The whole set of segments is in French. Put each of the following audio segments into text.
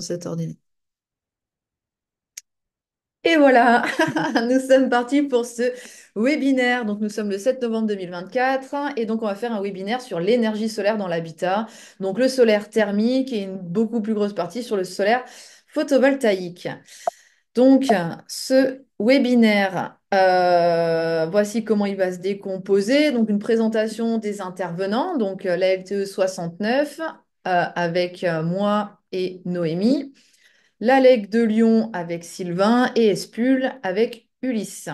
cet ordinateur. Et voilà, nous sommes partis pour ce webinaire. Donc, nous sommes le 7 novembre 2024 et donc on va faire un webinaire sur l'énergie solaire dans l'habitat. Donc, le solaire thermique et une beaucoup plus grosse partie sur le solaire photovoltaïque. Donc, ce webinaire, euh, voici comment il va se décomposer. Donc, une présentation des intervenants, donc la LTE e 69 euh, avec euh, moi, et Noémie, l'Alec de Lyon avec Sylvain et Espul avec Ulysse.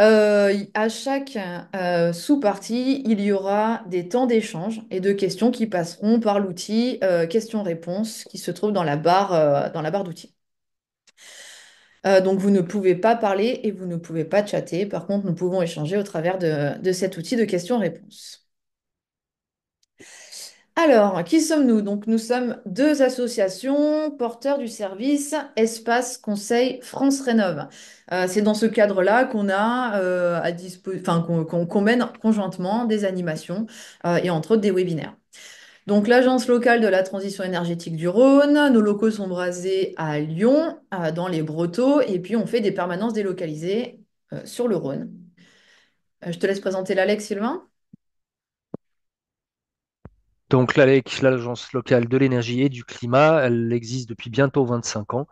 Euh, à chaque euh, sous-partie, il y aura des temps d'échange et de questions qui passeront par l'outil euh, questions-réponses qui se trouve dans la barre, dans la barre d'outils. donc vous ne pouvez pas parler et vous ne pouvez pas chatter. Par contre, nous pouvons échanger au travers de, de cet outil de questions-réponses. Alors, qui sommes-nous? Donc, nous sommes deux associations porteurs du service Espace Conseil France Rénov. Euh, c'est dans ce cadre-là qu'on a euh, à qu'on, mène conjointement des animations euh, et entre autres des webinaires. Donc, l'agence locale de la transition énergétique du Rhône, nos locaux sont brasés à Lyon, dans les Brotteaux, et puis on fait des permanences délocalisées sur le Rhône. je te laisse présenter l'Alex, Sylvain. Donc l'ALEC, l'Agence locale de l'énergie et du climat, elle existe depuis bientôt 25 ans.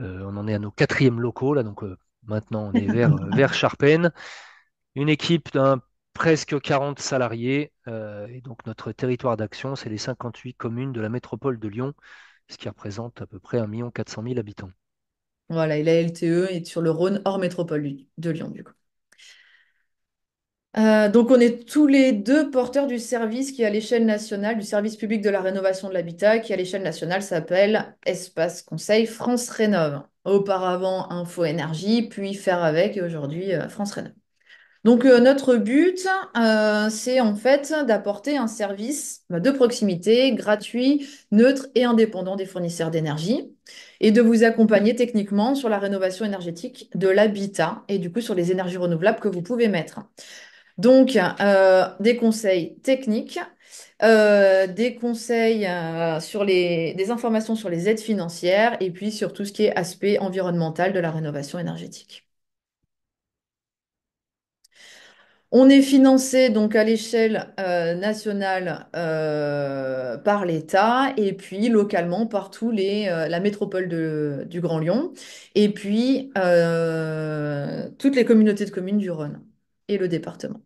Euh, on en est à nos quatrièmes locaux, là, donc euh, maintenant on est vers, euh, vers Charpennes. Une équipe d'un presque 40 salariés, et donc notre territoire d'action, c'est les 58 communes de la métropole de Lyon, ce qui représente à peu près 1 400 000 habitants. Voilà, et la LTE est sur le Rhône hors métropole de Lyon, du coup. Euh, donc on est tous les deux porteurs du service qui à l'échelle nationale, du service public de la rénovation de l'habitat, qui à l'échelle nationale s'appelle Espace Conseil France Rénove. Auparavant Info Énergie, puis Faire avec et aujourd'hui euh, France Rénove. Donc euh, notre but, c'est en fait d'apporter un service bah, de proximité, gratuit, neutre et indépendant des fournisseurs d'énergie, et de vous accompagner techniquement sur la rénovation énergétique de l'habitat et du coup sur les énergies renouvelables que vous pouvez mettre. Donc, euh, des conseils techniques, euh, des conseils euh, sur les, informations sur les aides financières et puis sur tout ce qui est aspect environnemental de la rénovation énergétique. On est financé donc à l'échelle nationale par l'État et puis localement par tous les la métropole du Grand Lyon et puis toutes les communautés de communes du Rhône et le département.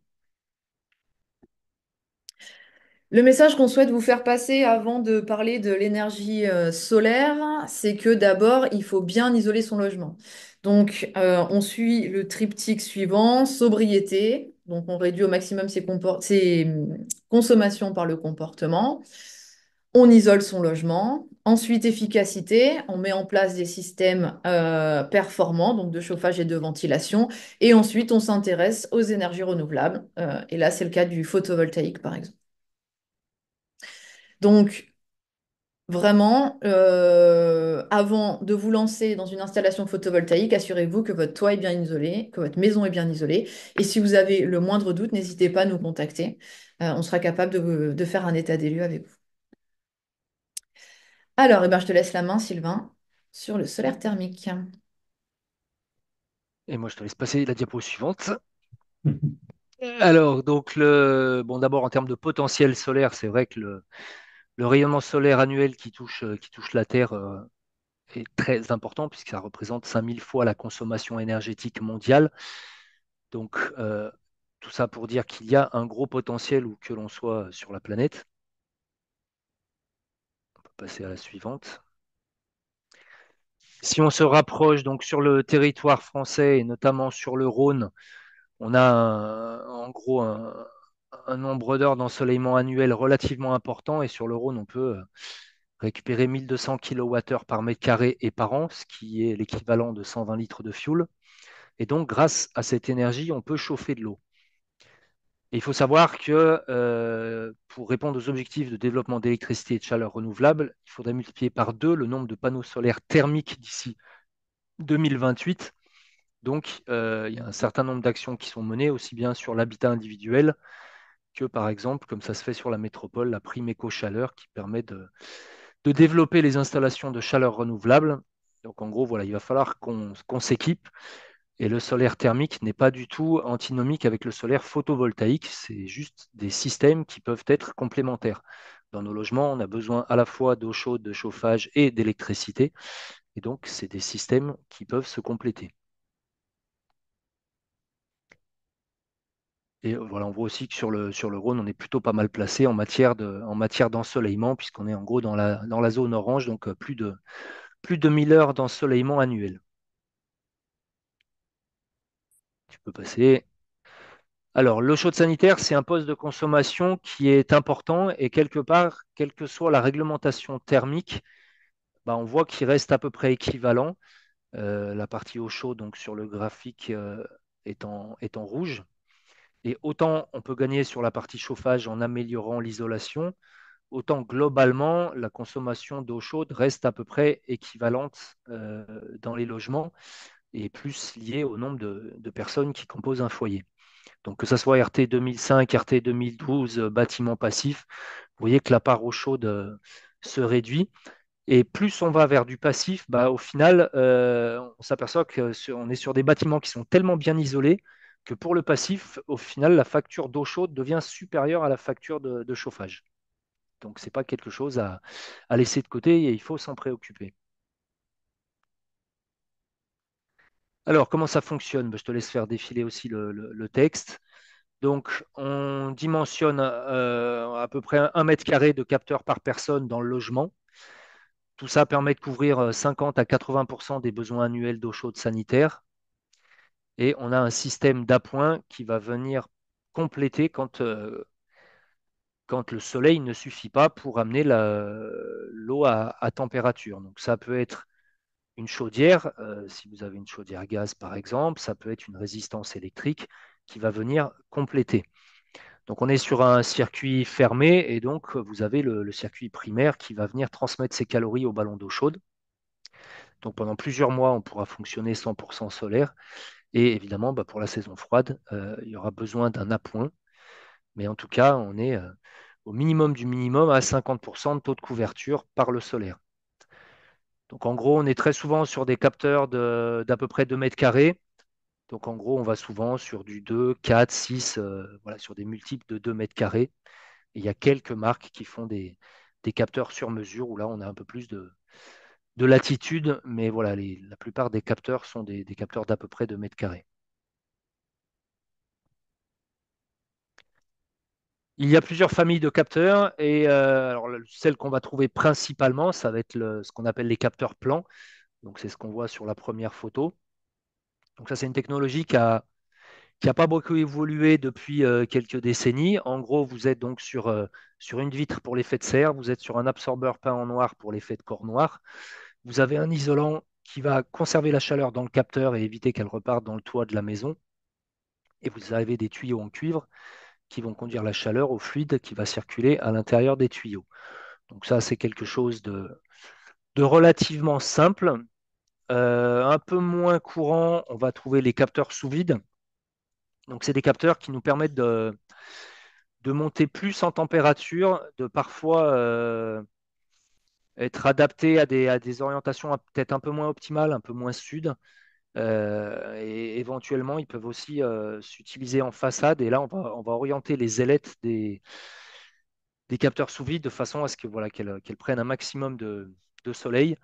Le message qu'on souhaite vous faire passer avant de parler de l'énergie euh, solaire, c'est que d'abord, il faut bien isoler son logement. Donc, euh, on suit le triptyque suivant, sobriété, donc on réduit au maximum ses, hum, consommations par le comportement, on isole son logement, ensuite efficacité, on met en place des systèmes euh, performants, donc de chauffage et de ventilation, et ensuite on s'intéresse aux énergies renouvelables, et là c'est le cas du photovoltaïque par exemple. Donc, vraiment, euh, avant de vous lancer dans une installation photovoltaïque, assurez-vous que votre toit est bien isolé, que votre maison est bien isolée. Et si vous avez le moindre doute, n'hésitez pas à nous contacter. Euh, on sera capable de, faire un état des lieux avec vous. Alors, eh ben, je te laisse la main, Sylvain, sur le solaire thermique. Et moi, je te laisse passer la diapo suivante. Alors, donc, bon, d'abord, en termes de potentiel solaire, c'est vrai que le, le rayonnement solaire annuel qui touche, euh, la Terre euh, est très important puisque ça représente 5000 fois la consommation énergétique mondiale. Donc, euh, tout ça pour dire qu'il y a un gros potentiel où que l'on soit sur la planète. On peut passer à la suivante. Si on se rapproche donc sur le territoire français et notamment sur le Rhône, on a en gros un, un nombre d'heures d'ensoleillement annuel relativement important et sur le Rhône, on peut euh, récupérer 1200 kWh par mètre carré et par an, ce qui est l'équivalent de 120 litres de fuel. Et donc, grâce à cette énergie, on peut chauffer de l'eau. il faut savoir que euh, pour répondre aux objectifs de développement d'électricité et de chaleur renouvelable, il faudrait multiplier par deux le nombre de panneaux solaires thermiques d'ici 2028. Donc, euh, il y a un certain nombre d'actions qui sont menées, aussi bien sur l'habitat individuel que par exemple, comme ça se fait sur la métropole, la prime éco-chaleur qui permet de, développer les installations de chaleur renouvelable. Donc en gros, voilà, il va falloir qu'on s'équipe. Et le solaire thermique n'est pas du tout antinomique avec le solaire photovoltaïque, c'est juste des systèmes qui peuvent être complémentaires. Dans nos logements, on a besoin à la fois d'eau chaude, de chauffage et d'électricité. Et donc, c'est des systèmes qui peuvent se compléter. on voit aussi que sur le, sur le Rhône, on est plutôt pas mal placé en matière, d'ensoleillement, puisqu'on est en gros dans la, dans la zone orange, donc plus de, plus de 1000 heures d'ensoleillement annuel. Tu peux passer. Alors, l'eau chaude sanitaire, c'est un poste de consommation qui est important et quelque part, quelle que soit la réglementation thermique, bah, on voit qu'il reste à peu près équivalent. la partie eau chaude, donc sur le graphique, est en rouge. Et autant on peut gagner sur la partie chauffage en améliorant l'isolation, autant globalement la consommation d'eau chaude reste à peu près équivalente euh, dans les logements et plus liée au nombre de, personnes qui composent un foyer. Donc que ce soit RT 2005, RT 2012, bâtiment passif, vous voyez que la part eau chaude euh, se réduit. Et plus on va vers du passif, bah, au final, euh, on s'aperçoit qu'on est sur des bâtiments qui sont tellement bien isolés que pour le passif, au final, la facture d'eau chaude devient supérieure à la facture de, chauffage. Donc, ce n'est pas quelque chose à, laisser de côté et il faut s'en préoccuper. Alors, comment ça fonctionne ben, Je te laisse faire défiler aussi le, texte. Donc, on dimensionne euh, à peu près un mètre carré de capteurs par personne dans le logement. Tout ça permet de couvrir 50 euh, à 80 des besoins annuels d'eau chaude sanitaire et on a un système d'appoint qui va venir compléter quand, euh, quand le soleil ne suffit pas pour amener l'eau à, température. Donc ça peut être une chaudière, euh, si vous avez une chaudière gaz par exemple, ça peut être une résistance électrique qui va venir compléter. Donc on est sur un circuit fermé et donc euh, vous avez le, le circuit primaire qui va venir transmettre ses calories au ballon d'eau chaude. Donc pendant plusieurs mois, on pourra fonctionner 100% solaire et évidemment, bah, pour la saison froide, euh, il y aura besoin d'un appoint. Mais en tout cas, on est euh, au minimum du minimum à 50% de taux de couverture par le solaire. Donc en gros, on est très souvent sur des capteurs d'à peu près 2 mètres carrés. Donc en gros, on va souvent sur du 2, 4, 6, voilà, sur des multiples de 2 mètres carrés. il y a quelques marques qui font des, des capteurs sur mesure où là, on a un peu plus de, de latitude, mais voilà, la plupart des capteurs sont des, capteurs d'à peu près de mètres carrés. Il y a plusieurs familles de capteurs et euh, celle qu'on va trouver principalement, ça va être ce qu'on appelle les capteurs plans. Donc c'est ce qu'on voit sur la première photo. Donc ça c'est une technologie qui a, qui n'a pas beaucoup évolué depuis euh, quelques décennies. En gros, vous êtes donc sur, euh, sur une vitre pour l'effet de serre, vous êtes sur un absorbeur peint en noir pour l'effet de corps noir. Vous avez un isolant qui va conserver la chaleur dans le capteur et éviter qu'elle reparte dans le toit de la maison. Et vous avez des tuyaux en cuivre qui vont conduire la chaleur au fluide qui va circuler à l'intérieur des tuyaux. Donc ça, c'est quelque chose de, de relativement simple. Euh, un peu moins courant, on va trouver les capteurs sous vide donc, c'est des capteurs qui nous permettent de, de monter plus en température, de parfois euh, être adaptés à des, orientations peut-être un peu moins optimales, un peu moins sud. Euh, et éventuellement, ils peuvent aussi euh, s'utiliser en façade. Et là, on va, orienter les ailettes des, des capteurs sous vide de façon à ce que voilà qu'elles prennent un maximum de, de, soleil.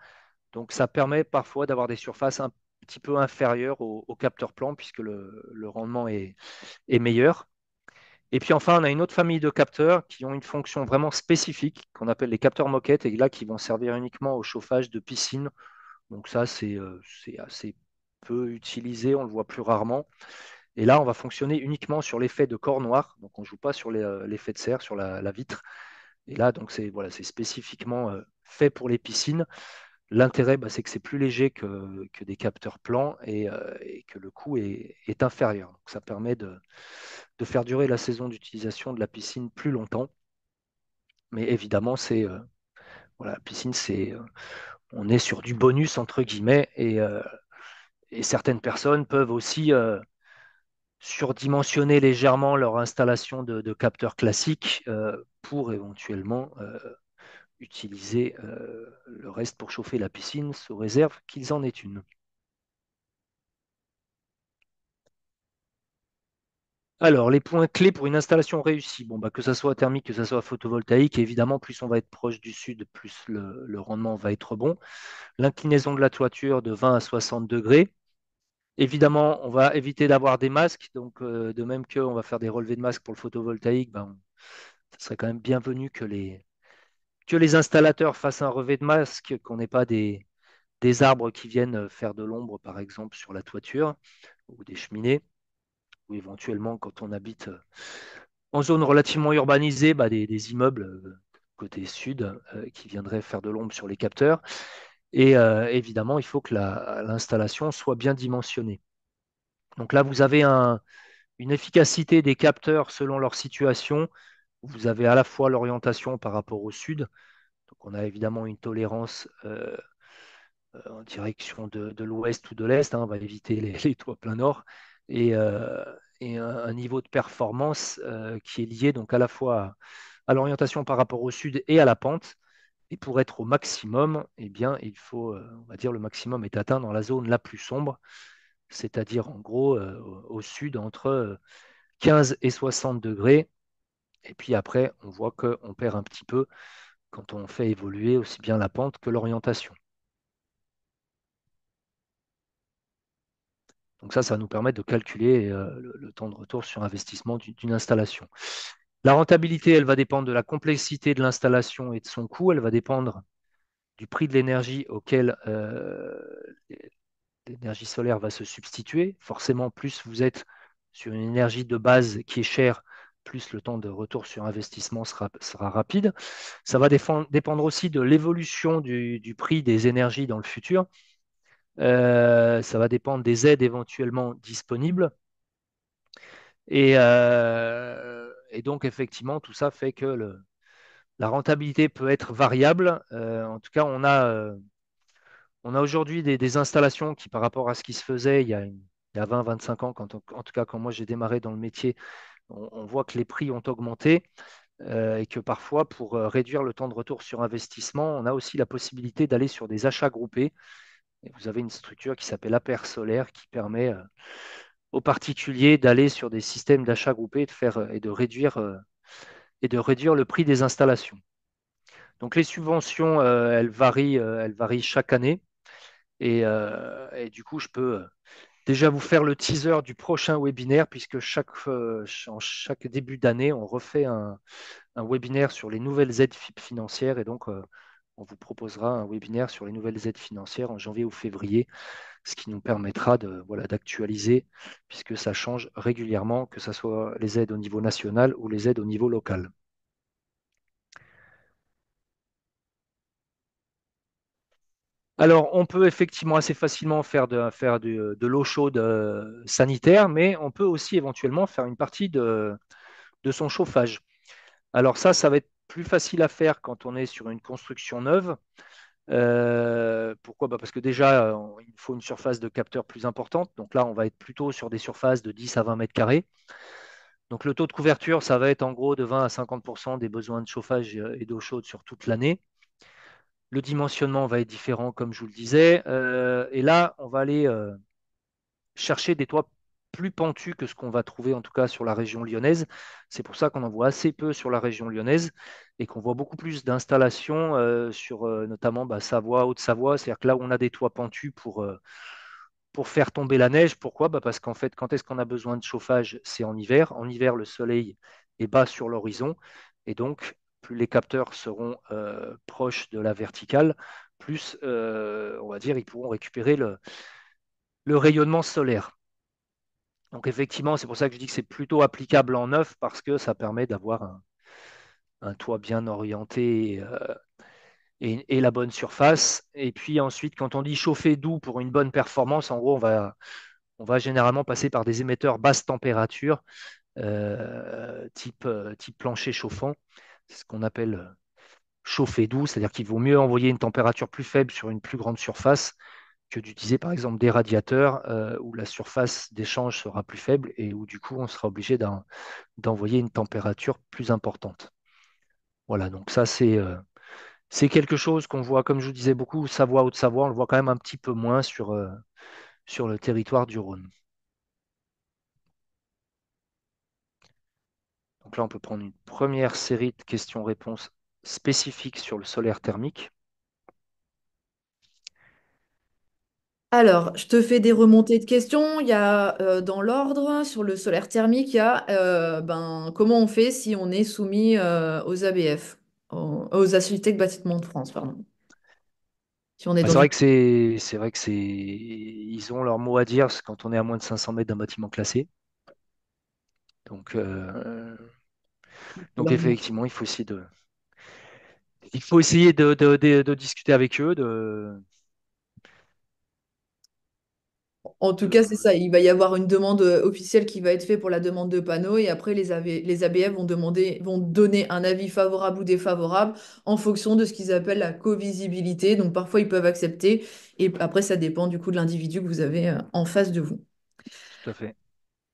Donc, ça permet parfois d'avoir des surfaces un petit peu inférieur au, capteur plan puisque le, rendement est, meilleur. Et puis enfin, on a une autre famille de capteurs qui ont une fonction vraiment spécifique qu'on appelle les capteurs moquettes et là qui vont servir uniquement au chauffage de piscine. Donc ça, c'est euh, assez peu utilisé, on le voit plus rarement. Et là, on va fonctionner uniquement sur l'effet de corps noir. Donc, on joue pas sur euh, l'effet de serre, sur la, vitre. Et là, donc, c'est voilà, c'est spécifiquement euh, fait pour les piscines. L'intérêt, bah, c'est que c'est plus léger que, des capteurs plans euh, et, que le coût est, inférieur. Donc, ça permet de, faire durer la saison d'utilisation de la piscine plus longtemps. Mais évidemment, c'est euh, voilà, la piscine, c'est euh, on est sur du bonus entre guillemets et, certaines personnes peuvent aussi surdimensionner légèrement leur installation de capteurs classiques pour éventuellement utiliser euh, le reste pour chauffer la piscine sous réserve qu'ils en aient une. Alors, les points clés pour une installation réussie, bon, bah, que ce soit thermique, que ce soit photovoltaïque, évidemment, plus on va être proche du sud, plus le, rendement va être bon. L'inclinaison de la toiture de 20 à 60 degrés. Évidemment, on va éviter d'avoir des masques. Donc, euh, de même qu'on va faire des relevés de masques pour le photovoltaïque, ben, serait quand même bienvenu que les, que les installateurs fassent un revêt de masque, qu'on n'ait pas des, des arbres qui viennent euh, faire de l'ombre, par exemple, sur la toiture ou des cheminées, ou éventuellement quand on habite euh, en zone relativement urbanisée, bah, des, immeubles euh, côté sud qui viendraient faire de l'ombre sur les capteurs. Et évidemment, il faut que l'installation soit bien dimensionnée. Donc là, vous avez un, une efficacité des capteurs selon leur situation vous avez à la fois l'orientation par rapport au sud, donc on a évidemment une tolérance euh, euh, en direction de, l'ouest ou de l'est, hein, on va éviter les, toits plein nord, et, euh, un, niveau de performance qui est lié donc à la fois à, l'orientation par rapport au sud et à la pente. Et pour être au maximum, eh bien, il faut, on va dire, le maximum est atteint dans la zone la plus sombre, c'est-à-dire en gros au sud entre 15 et 60 degrés et puis après, on voit qu'on perd un petit peu quand on fait évoluer aussi bien la pente que l'orientation. Donc ça, ça va nous permettre de calculer euh, le, temps de retour sur investissement d'une installation. La rentabilité, elle va dépendre de la complexité de l'installation et de son coût. Elle va dépendre du prix de l'énergie auquel euh, l'énergie solaire va se substituer. Forcément, plus vous êtes sur une énergie de base qui est chère, plus le temps de retour sur investissement sera, sera rapide. Ça va dépendre aussi de l'évolution du, prix des énergies dans le futur. Euh, ça va dépendre des aides éventuellement disponibles. Et, euh, et donc, effectivement, tout ça fait que la rentabilité peut être variable. Euh, en tout cas, on a, on a aujourd'hui des, installations qui, par rapport à ce qui se faisait il y a, 20-25 ans, en tout cas quand moi j'ai démarré dans le métier, on, voit que les prix ont augmenté euh, et que parfois, pour euh, réduire le temps de retour sur investissement, on a aussi la possibilité d'aller sur des achats groupés. vous avez une structure qui s'appelle Aper Solaire qui permet euh, aux particuliers d'aller sur des systèmes d'achats groupés et de, faire, et, de réduire, et de réduire le prix des installations. Donc les subventions, elles, varient, elles varient chaque année. et du coup, je peux, déjà vous faire le teaser du prochain webinaire, puisque chaque, euh, en chaque début d'année, on refait un, webinaire sur les nouvelles aides financières. Et donc, euh, on vous proposera un webinaire sur les nouvelles aides financières en janvier ou février, ce qui nous permettra de voilà d'actualiser, puisque ça change régulièrement, que ce soit les aides au niveau national ou les aides au niveau local. Alors, on peut effectivement assez facilement faire de, l'eau chaude euh, sanitaire, mais on peut aussi éventuellement faire une partie de, son chauffage. Alors ça, ça va être plus facile à faire quand on est sur une construction neuve. Euh, pourquoi Parce que déjà, il faut une surface de capteur plus importante. Donc là, on va être plutôt sur des surfaces de 10 à 20 mètres carrés. Donc le taux de couverture, ça va être en gros de 20 à 50 des besoins de chauffage euh, et d'eau chaude sur toute l'année. Le dimensionnement va être différent, comme je vous le disais. Euh, et là, on va aller euh, chercher des toits plus pentus que ce qu'on va trouver, en tout cas, sur la région lyonnaise. C'est pour ça qu'on en voit assez peu sur la région lyonnaise et qu'on voit beaucoup plus d'installations euh, sur notamment bah, Savoie, Haute-Savoie. C'est-à-dire que là on a des toits pentus pour pour faire tomber la neige. Pourquoi bah, Parce qu'en fait, quand est-ce qu'on a besoin de chauffage C'est en hiver. En hiver, le soleil est bas sur l'horizon. Et donc, plus les capteurs seront euh, proches de la verticale, plus, euh, on va dire, ils pourront récupérer le, rayonnement solaire. Donc effectivement, c'est pour ça que je dis que c'est plutôt applicable en neuf, parce que ça permet d'avoir un, toit bien orienté euh, et, la bonne surface. Et puis ensuite, quand on dit chauffer doux pour une bonne performance, en gros, on va, généralement passer par des émetteurs basse température, type plancher chauffant ce qu'on appelle euh, chauffer doux, c'est-à-dire qu'il vaut mieux envoyer une température plus faible sur une plus grande surface que d'utiliser par exemple des radiateurs euh, où la surface d'échange sera plus faible et où du coup on sera obligé d'envoyer une température plus importante. Voilà, donc ça euh, c'est quelque chose qu'on voit, comme je vous disais beaucoup, Savoie ou de Savoie, on le voit quand même un petit peu moins sur, sur le territoire du Rhône. Donc là, on peut prendre une première série de questions-réponses spécifiques sur le solaire thermique. Alors, je te fais des remontées de questions. Il y a euh, dans l'ordre, sur le solaire thermique, il y a euh, ben, comment on fait si on est soumis euh, aux ABF, aux, aux de bâtiment de France, pardon. Bah, c'est vrai que c'est, vrai que c'est, ils ont leur mot à dire quand on est à moins de 500 mètres d'un bâtiment classé. Donc, donc, bah effectivement, il faut essayer de, il faut essayer de, discuter avec eux. En tout cas, c'est ça. Il va y avoir une demande officielle qui va être faite pour la demande de panneau. et après, les, ABF vont, demander, vont donner un avis favorable ou défavorable en fonction de ce qu'ils appellent la co-visibilité. Donc, parfois, ils peuvent accepter et après, ça dépend du coup de l'individu que vous avez euh, en face de vous. Tout à fait.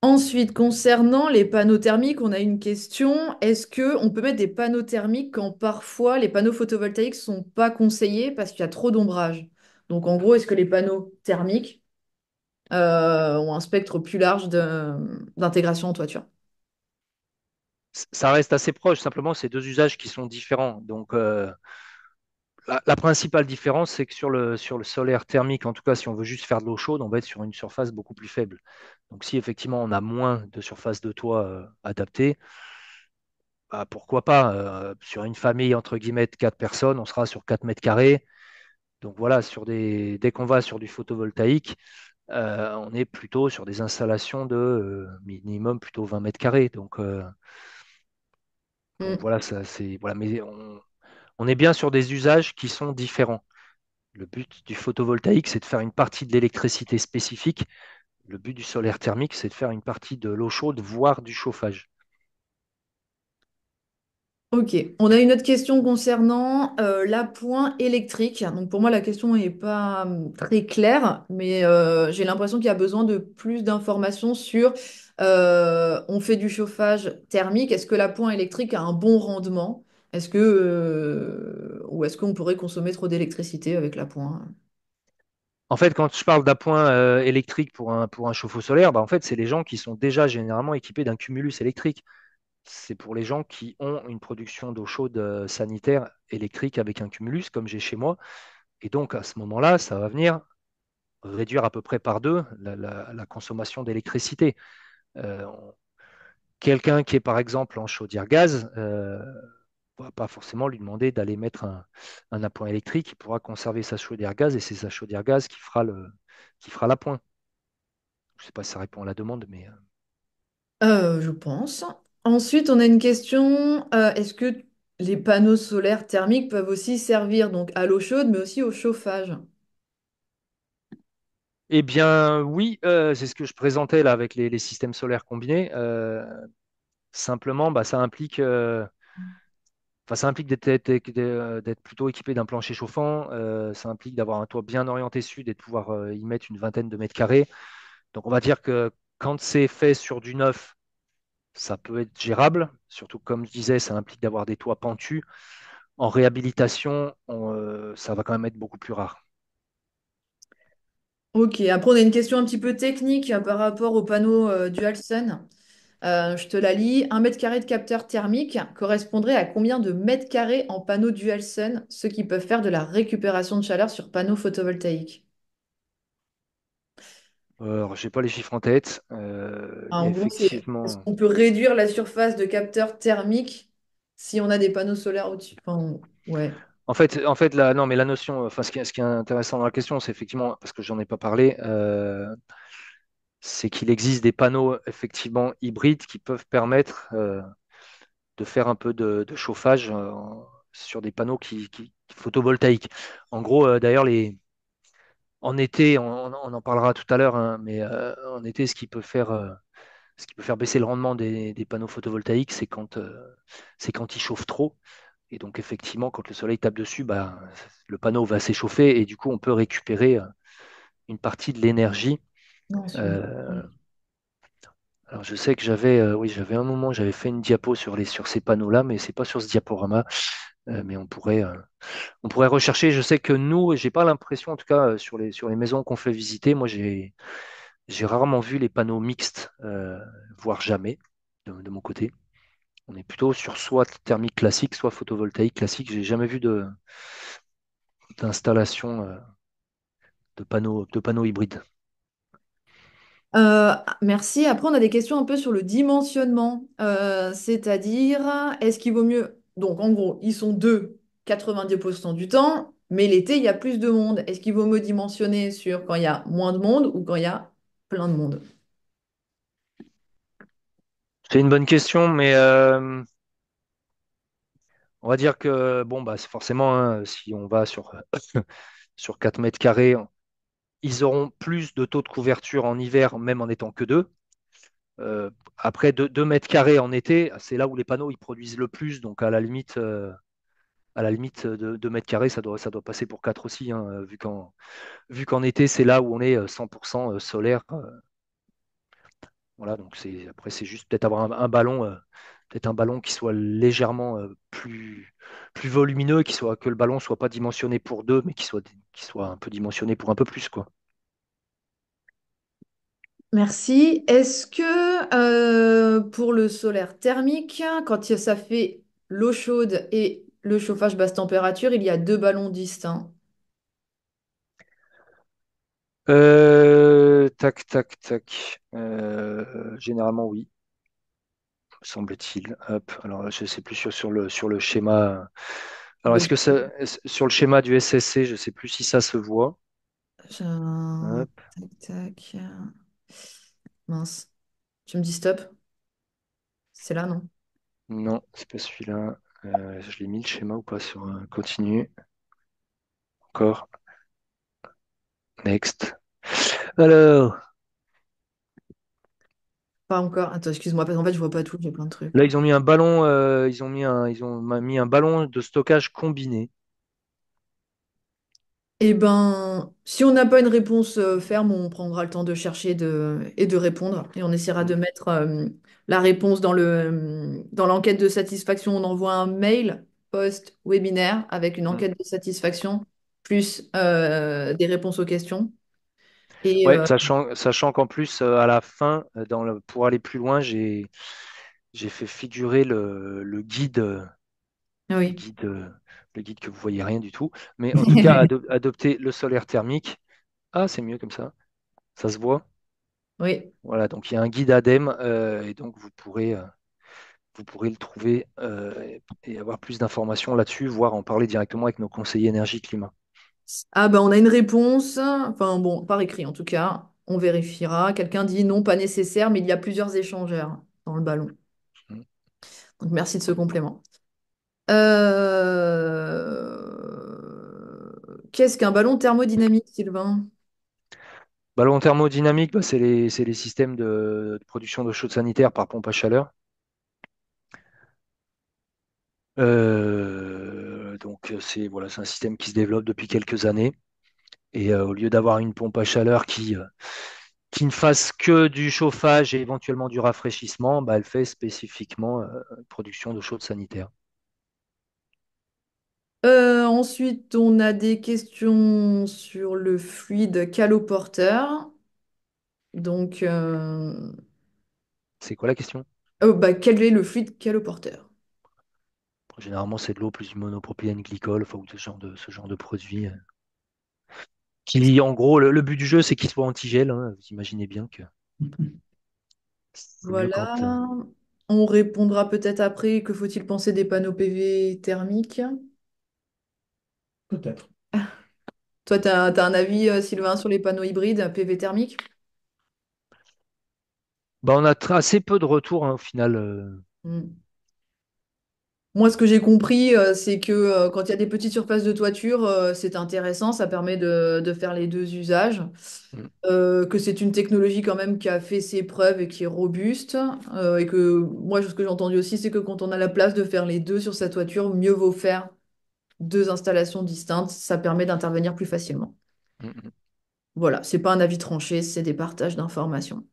Ensuite, concernant les panneaux thermiques, on a une question. Est-ce qu'on peut mettre des panneaux thermiques quand parfois les panneaux photovoltaïques ne sont pas conseillés parce qu'il y a trop d'ombrage? Donc en gros, est-ce que les panneaux thermiques euh, ont un spectre plus large d'intégration en toiture? Ça reste assez proche, simplement, c'est deux usages qui sont différents. Donc, euh, la, principale différence, c'est que sur le, sur le solaire thermique, en tout cas, si on veut juste faire de l'eau chaude, on va être sur une surface beaucoup plus faible. Donc, si effectivement on a moins de surface de toit euh, adaptée, bah, pourquoi pas euh, Sur une famille entre guillemets de 4 personnes, on sera sur 4 mètres carrés. Donc voilà, sur des, dès qu'on va sur du photovoltaïque, euh, on est plutôt sur des installations de minimum plutôt 20 mètres carrés. Donc, donc mm. voilà, ça c'est voilà, mais on, on est bien sur des usages qui sont différents. Le but du photovoltaïque, c'est de faire une partie de l'électricité spécifique. Le but du solaire thermique, c'est de faire une partie de l'eau chaude, voire du chauffage. Ok, on a une autre question concernant la euh, l'appoint électrique. Donc pour moi, la question n'est pas hum, très claire, mais euh, j'ai l'impression qu'il y a besoin de plus d'informations sur euh, on fait du chauffage thermique, est-ce que l'appoint électrique a un bon rendement? Est-ce que euh, ou est-ce qu'on pourrait consommer trop d'électricité avec l'appoint En fait, quand je parle d'appoint euh, électrique pour un, pour un chauffe-eau solaire, bah, en fait, c'est les gens qui sont déjà généralement équipés d'un cumulus électrique. C'est pour les gens qui ont une production d'eau chaude euh, sanitaire électrique avec un cumulus, comme j'ai chez moi. Et donc, à ce moment-là, ça va venir réduire à peu près par deux la consommation d'électricité. Quelqu'un qui est par exemple en chaudière gaz, on ne va pas forcément lui demander d'aller mettre un, appoint électrique. Il pourra conserver sa chaudière gaz et c'est sa chaudière gaz qui fera l'appoint. Je ne sais pas si ça répond à la demande, mais. Euh. Euh, je pense. Ensuite, on a une question. Euh, est-ce que les panneaux solaires thermiques peuvent aussi servir donc à l'eau chaude, mais aussi au chauffage? Eh bien, oui, c'est ce que je présentais là avec les, systèmes solaires combinés. simplement, bah, ça implique ça implique euh, d'être plutôt équipé d'un plancher chauffant, euh, ça implique d'avoir un toit bien orienté sud et de pouvoir euh, y mettre une vingtaine de mètres carrés. Donc on va dire que quand c'est fait sur du neuf, ça peut être gérable, surtout comme je disais, ça implique d'avoir des toits pentus. En réhabilitation, ça va quand même être beaucoup plus rare. Ok, après on a une question un petit peu technique par rapport au panneau du Halsen. Euh, je te la lis. Un mètre carré de capteur thermique correspondrait à combien de mètres carrés en panneaux dual sun, ceux qui peuvent faire de la récupération de chaleur sur panneaux photovoltaïques Alors, j'ai pas les chiffres en tête. Euh, ah, est-ce qu'on peut réduire la surface de capteur thermique si on a des panneaux solaires au-dessus? ouais. En fait, en fait, mais la notion, enfin, ce qui, est ce qui est intéressant dans la question, c'est effectivement, parce que j'en ai pas parlé, euh, c'est qu'il existe des panneaux effectivement hybrides qui peuvent permettre euh, de faire un peu de, chauffage euh, sur des panneaux qui, photovoltaïques. En gros, euh, d'ailleurs, les... en été, on, en parlera tout à l'heure, hein, mais en été, ce qui peut faire ce qui peut faire baisser le rendement des, panneaux photovoltaïques, c'est quand, c'est quand ils chauffent trop. Et donc, effectivement, quand le soleil tape dessus, bah, le panneau va s'échauffer et du coup, on peut récupérer une partie de l'énergie euh, alors je sais que j'avais, euh, oui, j'avais un moment, j'avais fait une diapo sur les sur ces panneaux-là, mais c'est pas sur ce diaporama. Euh, mais on pourrait, on pourrait rechercher. Je sais que nous, j'ai pas l'impression, en tout cas sur les sur les maisons qu'on fait visiter, moi j'ai j'ai rarement vu les panneaux mixtes, voire jamais de, mon côté. On est plutôt sur soit thermique classique, soit photovoltaïque classique. J'ai jamais vu d'installation de panneaux de panneaux hybrides. Euh, ah, merci. Après, on a des questions un peu sur le dimensionnement, euh, c'est-à-dire, est-ce qu'il vaut mieux... Donc, en gros, ils sont deux 90% du temps, mais l'été, il y a plus de monde. Est-ce qu'il vaut mieux dimensionner sur quand il y a moins de monde ou quand il y a plein de monde? C'est une bonne question, mais euh, on va dire que bon bah, c'est forcément hein, si on va sur sur 4 mètres carrés, ils auront plus de taux de couverture en hiver, même en étant que deux. Euh, après 2, mètres carrés en été, c'est là où les panneaux ils produisent le plus. Donc à la limite, euh, à la limite euh, de 2 mètres carrés, ça doit, ça doit passer pour 4 aussi, hein, vu qu'en été, c'est là où on est 100% solaire. Voilà, donc après, c'est juste peut-être avoir un ballon peut-être un ballon qui soit légèrement euh, plus, plus volumineux, qui soit, que le ballon soit pas dimensionné pour deux, mais qui soit, soit un peu dimensionné pour un peu plus. Quoi. Merci. Est-ce que euh, pour le solaire thermique, quand ça fait l'eau chaude et le chauffage basse température, il y a deux ballons distincts euh, tac, tac, tac. généralement, oui semble-t-il. Alors, je ne sais plus sur, le, sur le schéma. Alors, est-ce que sur le schéma du SSC, je ne sais plus si ça se voit. Mince. Tu me dis stop? C'est là, non? Non, c'est pas celui-là. Euh, je l'ai mis le schéma ou pas sur euh, continue. Encore. Next. Alors, pas encore. Attends, excuse-moi, parce qu'en fait, je vois pas tout, j'ai plein de trucs. Là, ils ont mis un ballon, euh, ils ont mis un, ils ont mis un ballon de stockage combiné. Eh ben, si on n'a pas une réponse euh, ferme, on prendra le temps de chercher de, et de répondre. Et on essaiera de mm. mettre euh, la réponse dans le, mm, dans l'enquête de satisfaction. On envoie un mail post-webinaire avec une mm. enquête de satisfaction plus des réponses aux questions. Euh, sachant, qu'en plus, euh, à la fin, euh, pour aller plus loin, j'ai fait figurer le, guide. Le guide, que vous voyez rien du tout. Mais en tout cas, adopter le solaire thermique. Ah, c'est mieux comme ça. Ça se voit. Oui. Voilà, donc il y a un guide ADEME et donc vous pourrez, vous pourrez le trouver et avoir plus d'informations là-dessus, voire en parler directement avec nos conseillers énergie-climat. Ah ben on a une réponse, enfin bon, par écrit en tout cas, on vérifiera. Quelqu'un dit non, pas nécessaire, mais il y a plusieurs échangeurs dans le ballon. Mm. Donc merci de ce complément. Euh... Qu'est-ce qu'un ballon thermodynamique, Sylvain? Ballon thermodynamique, bah, c'est les, systèmes de, de production d'eau chaude sanitaire par pompe à chaleur. Euh, donc euh, c'est voilà, un système qui se développe depuis quelques années. Et euh, au lieu d'avoir une pompe à chaleur qui, euh, qui ne fasse que du chauffage et éventuellement du rafraîchissement, bah, elle fait spécifiquement production d'eau chaude sanitaire. ensuite, on a des questions sur le fluide caloporteur. Donc, C'est quoi la question? Oh, bah, quel est le fluide caloporteur? Généralement, c'est de l'eau plus du monopropylène glycol, enfin, ou ce genre de, ce produit. Euh. Qui, en gros, le, but du jeu, c'est qu'il soit antigel. Hein. Vous imaginez bien que. Voilà. Euh. On répondra peut-être après que faut-il penser des panneaux PV thermiques. Peut-être. Toi, tu as, un avis, euh, Sylvain, sur les panneaux hybrides PV thermiques bah, On a assez peu de retours hein, au final. Hmm. Moi, ce que j'ai compris, euh, c'est que euh, quand il y a des petites surfaces de toiture, euh, c'est intéressant, ça permet de, faire les deux usages, mm. que c'est une technologie quand même qui a fait ses preuves et qui est robuste, et que moi, ce que j'ai entendu aussi, c'est que quand on a la place de faire les deux sur sa toiture, mieux vaut faire deux installations distinctes, ça permet d'intervenir plus facilement. Mm, mm. Voilà, c'est pas un avis tranché, c'est des partages d'informations.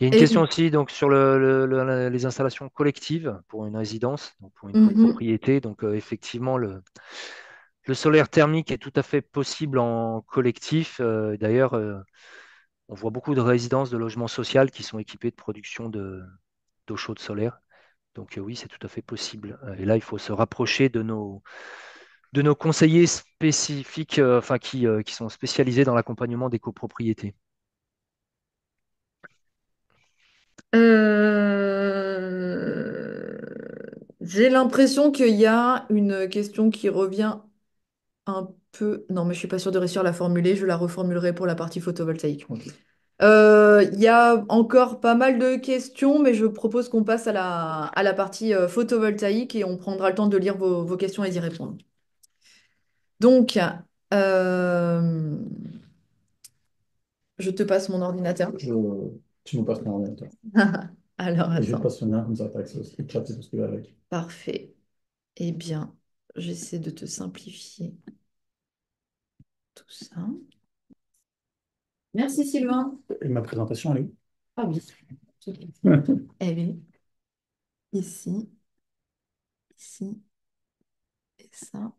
Il y a une question aussi donc, sur les installations collectives pour une résidence, donc pour une mhm. propriété. Donc, euh, effectivement, le, solaire thermique est tout à fait possible en collectif. Euh, d'ailleurs, euh, on voit beaucoup de résidences de logements sociaux qui sont équipées de production d'eau chaude solaire. Donc, oui, c'est tout à fait possible. Et là, il faut se rapprocher de nos, conseillers spécifiques, enfin, qui sont spécialisés dans l'accompagnement des copropriétés. Euh, j'ai l'impression qu'il y a une question qui revient un peu. Non, mais je suis pas sûre de réussir à la formuler. Je la reformulerai pour la partie photovoltaïque. Euh, il y a encore pas mal de questions, mais je propose qu'on passe à la, à la partie euh, photovoltaïque et on prendra le temps de lire vos, questions et d'y répondre. Donc, je te passe mon ordinateur. Tu nous passes ton ordinateur. Alors, attends. je passe on comme ça, t'as accès chat tout ce qui va avec. Parfait. Eh bien, j'essaie de te simplifier tout ça. Merci Sylvain. Et ma présentation, elle est où Ah oui. Elle est ici, ici, et ça,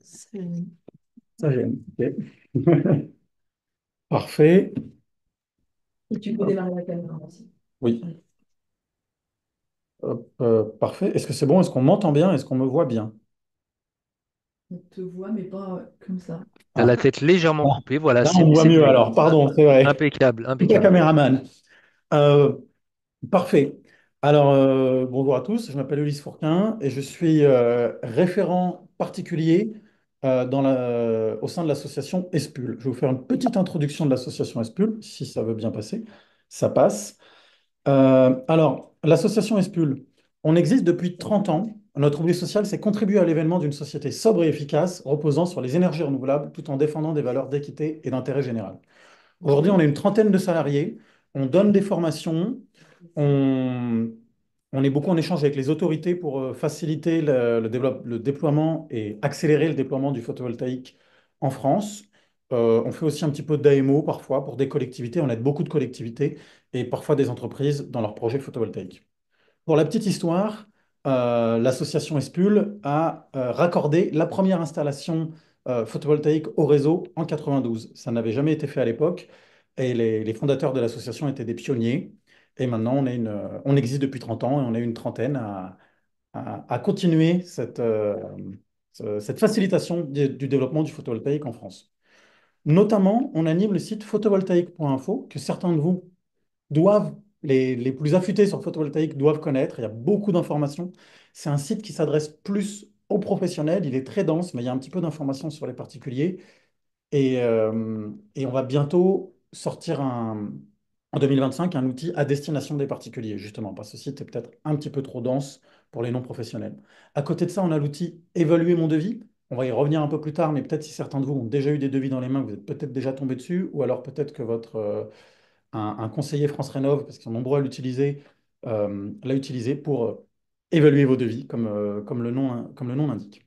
ça j'aime. Ça j'aime, ok. Parfait tu peux démarrer la caméra aussi. Oui. Euh, parfait. Est-ce que c'est bon? Est-ce qu'on m'entend bien? Est-ce qu'on me voit bien? On te voit, mais pas euh, comme ça. T'as la tête légèrement ah. coupée, voilà, ah, on voit mieux alors. Pardon, c'est vrai. Impeccable, impeccable. caméraman. Euh, parfait. Alors, bonjour à tous. Je m'appelle Ulysse Fourquin et je suis référent particulier euh, dans la, euh, au sein de l'association ESPUL. Je vais vous faire une petite introduction de l'association ESPUL, si ça veut bien passer. Ça passe. Euh, alors, l'association ESPUL, on existe depuis 30 ans. Notre objectif social, c'est contribuer à l'événement d'une société sobre et efficace, reposant sur les énergies renouvelables, tout en défendant des valeurs d'équité et d'intérêt général. Aujourd'hui, on est une trentaine de salariés, on donne des formations, on, on est beaucoup en échange avec les autorités pour euh, faciliter le, le, déploiement et accélérer le déploiement du photovoltaïque en France. Euh, on fait aussi un petit peu d'AMO parfois pour des collectivités. On aide beaucoup de collectivités et parfois des entreprises dans leurs projets photovoltaïques. Pour la petite histoire, euh, l'association Espul a raccordé la première installation photovoltaïque au réseau en 92. Ça n'avait jamais été fait à l'époque et les fondateurs de l'association étaient des pionniers. Et maintenant, on, euh, existe depuis 30 ans et on est une trentaine à, continuer cette, euh, facilitation du, développement du photovoltaïque en France. Notamment, on anime le site photovoltaïque.info que certains de vous doivent, les, plus affûtés sur photovoltaïque doivent connaître. Il y a beaucoup d'informations. C'est un site qui s'adresse plus aux professionnels. Il est très dense, mais il y a un petit peu d'informations sur les particuliers. et euh, on va bientôt sortir un, en 2025 un outil à destination des particuliers, justement, parce que ce site peut-être un petit peu trop dense pour les non-professionnels. À côté de ça, on a l'outil Évaluer mon devis. On va y revenir un peu plus tard, mais peut-être si certains de vous ont déjà eu des devis dans les mains, vous êtes peut-être déjà tombé dessus, ou alors peut-être que votre euh, un, conseiller France Rénov, parce qu'ils sont nombreux à l'utiliser, euh, l'a utilisé pour euh, évaluer vos devis, comme, comme le nom, comme le nom l'indique.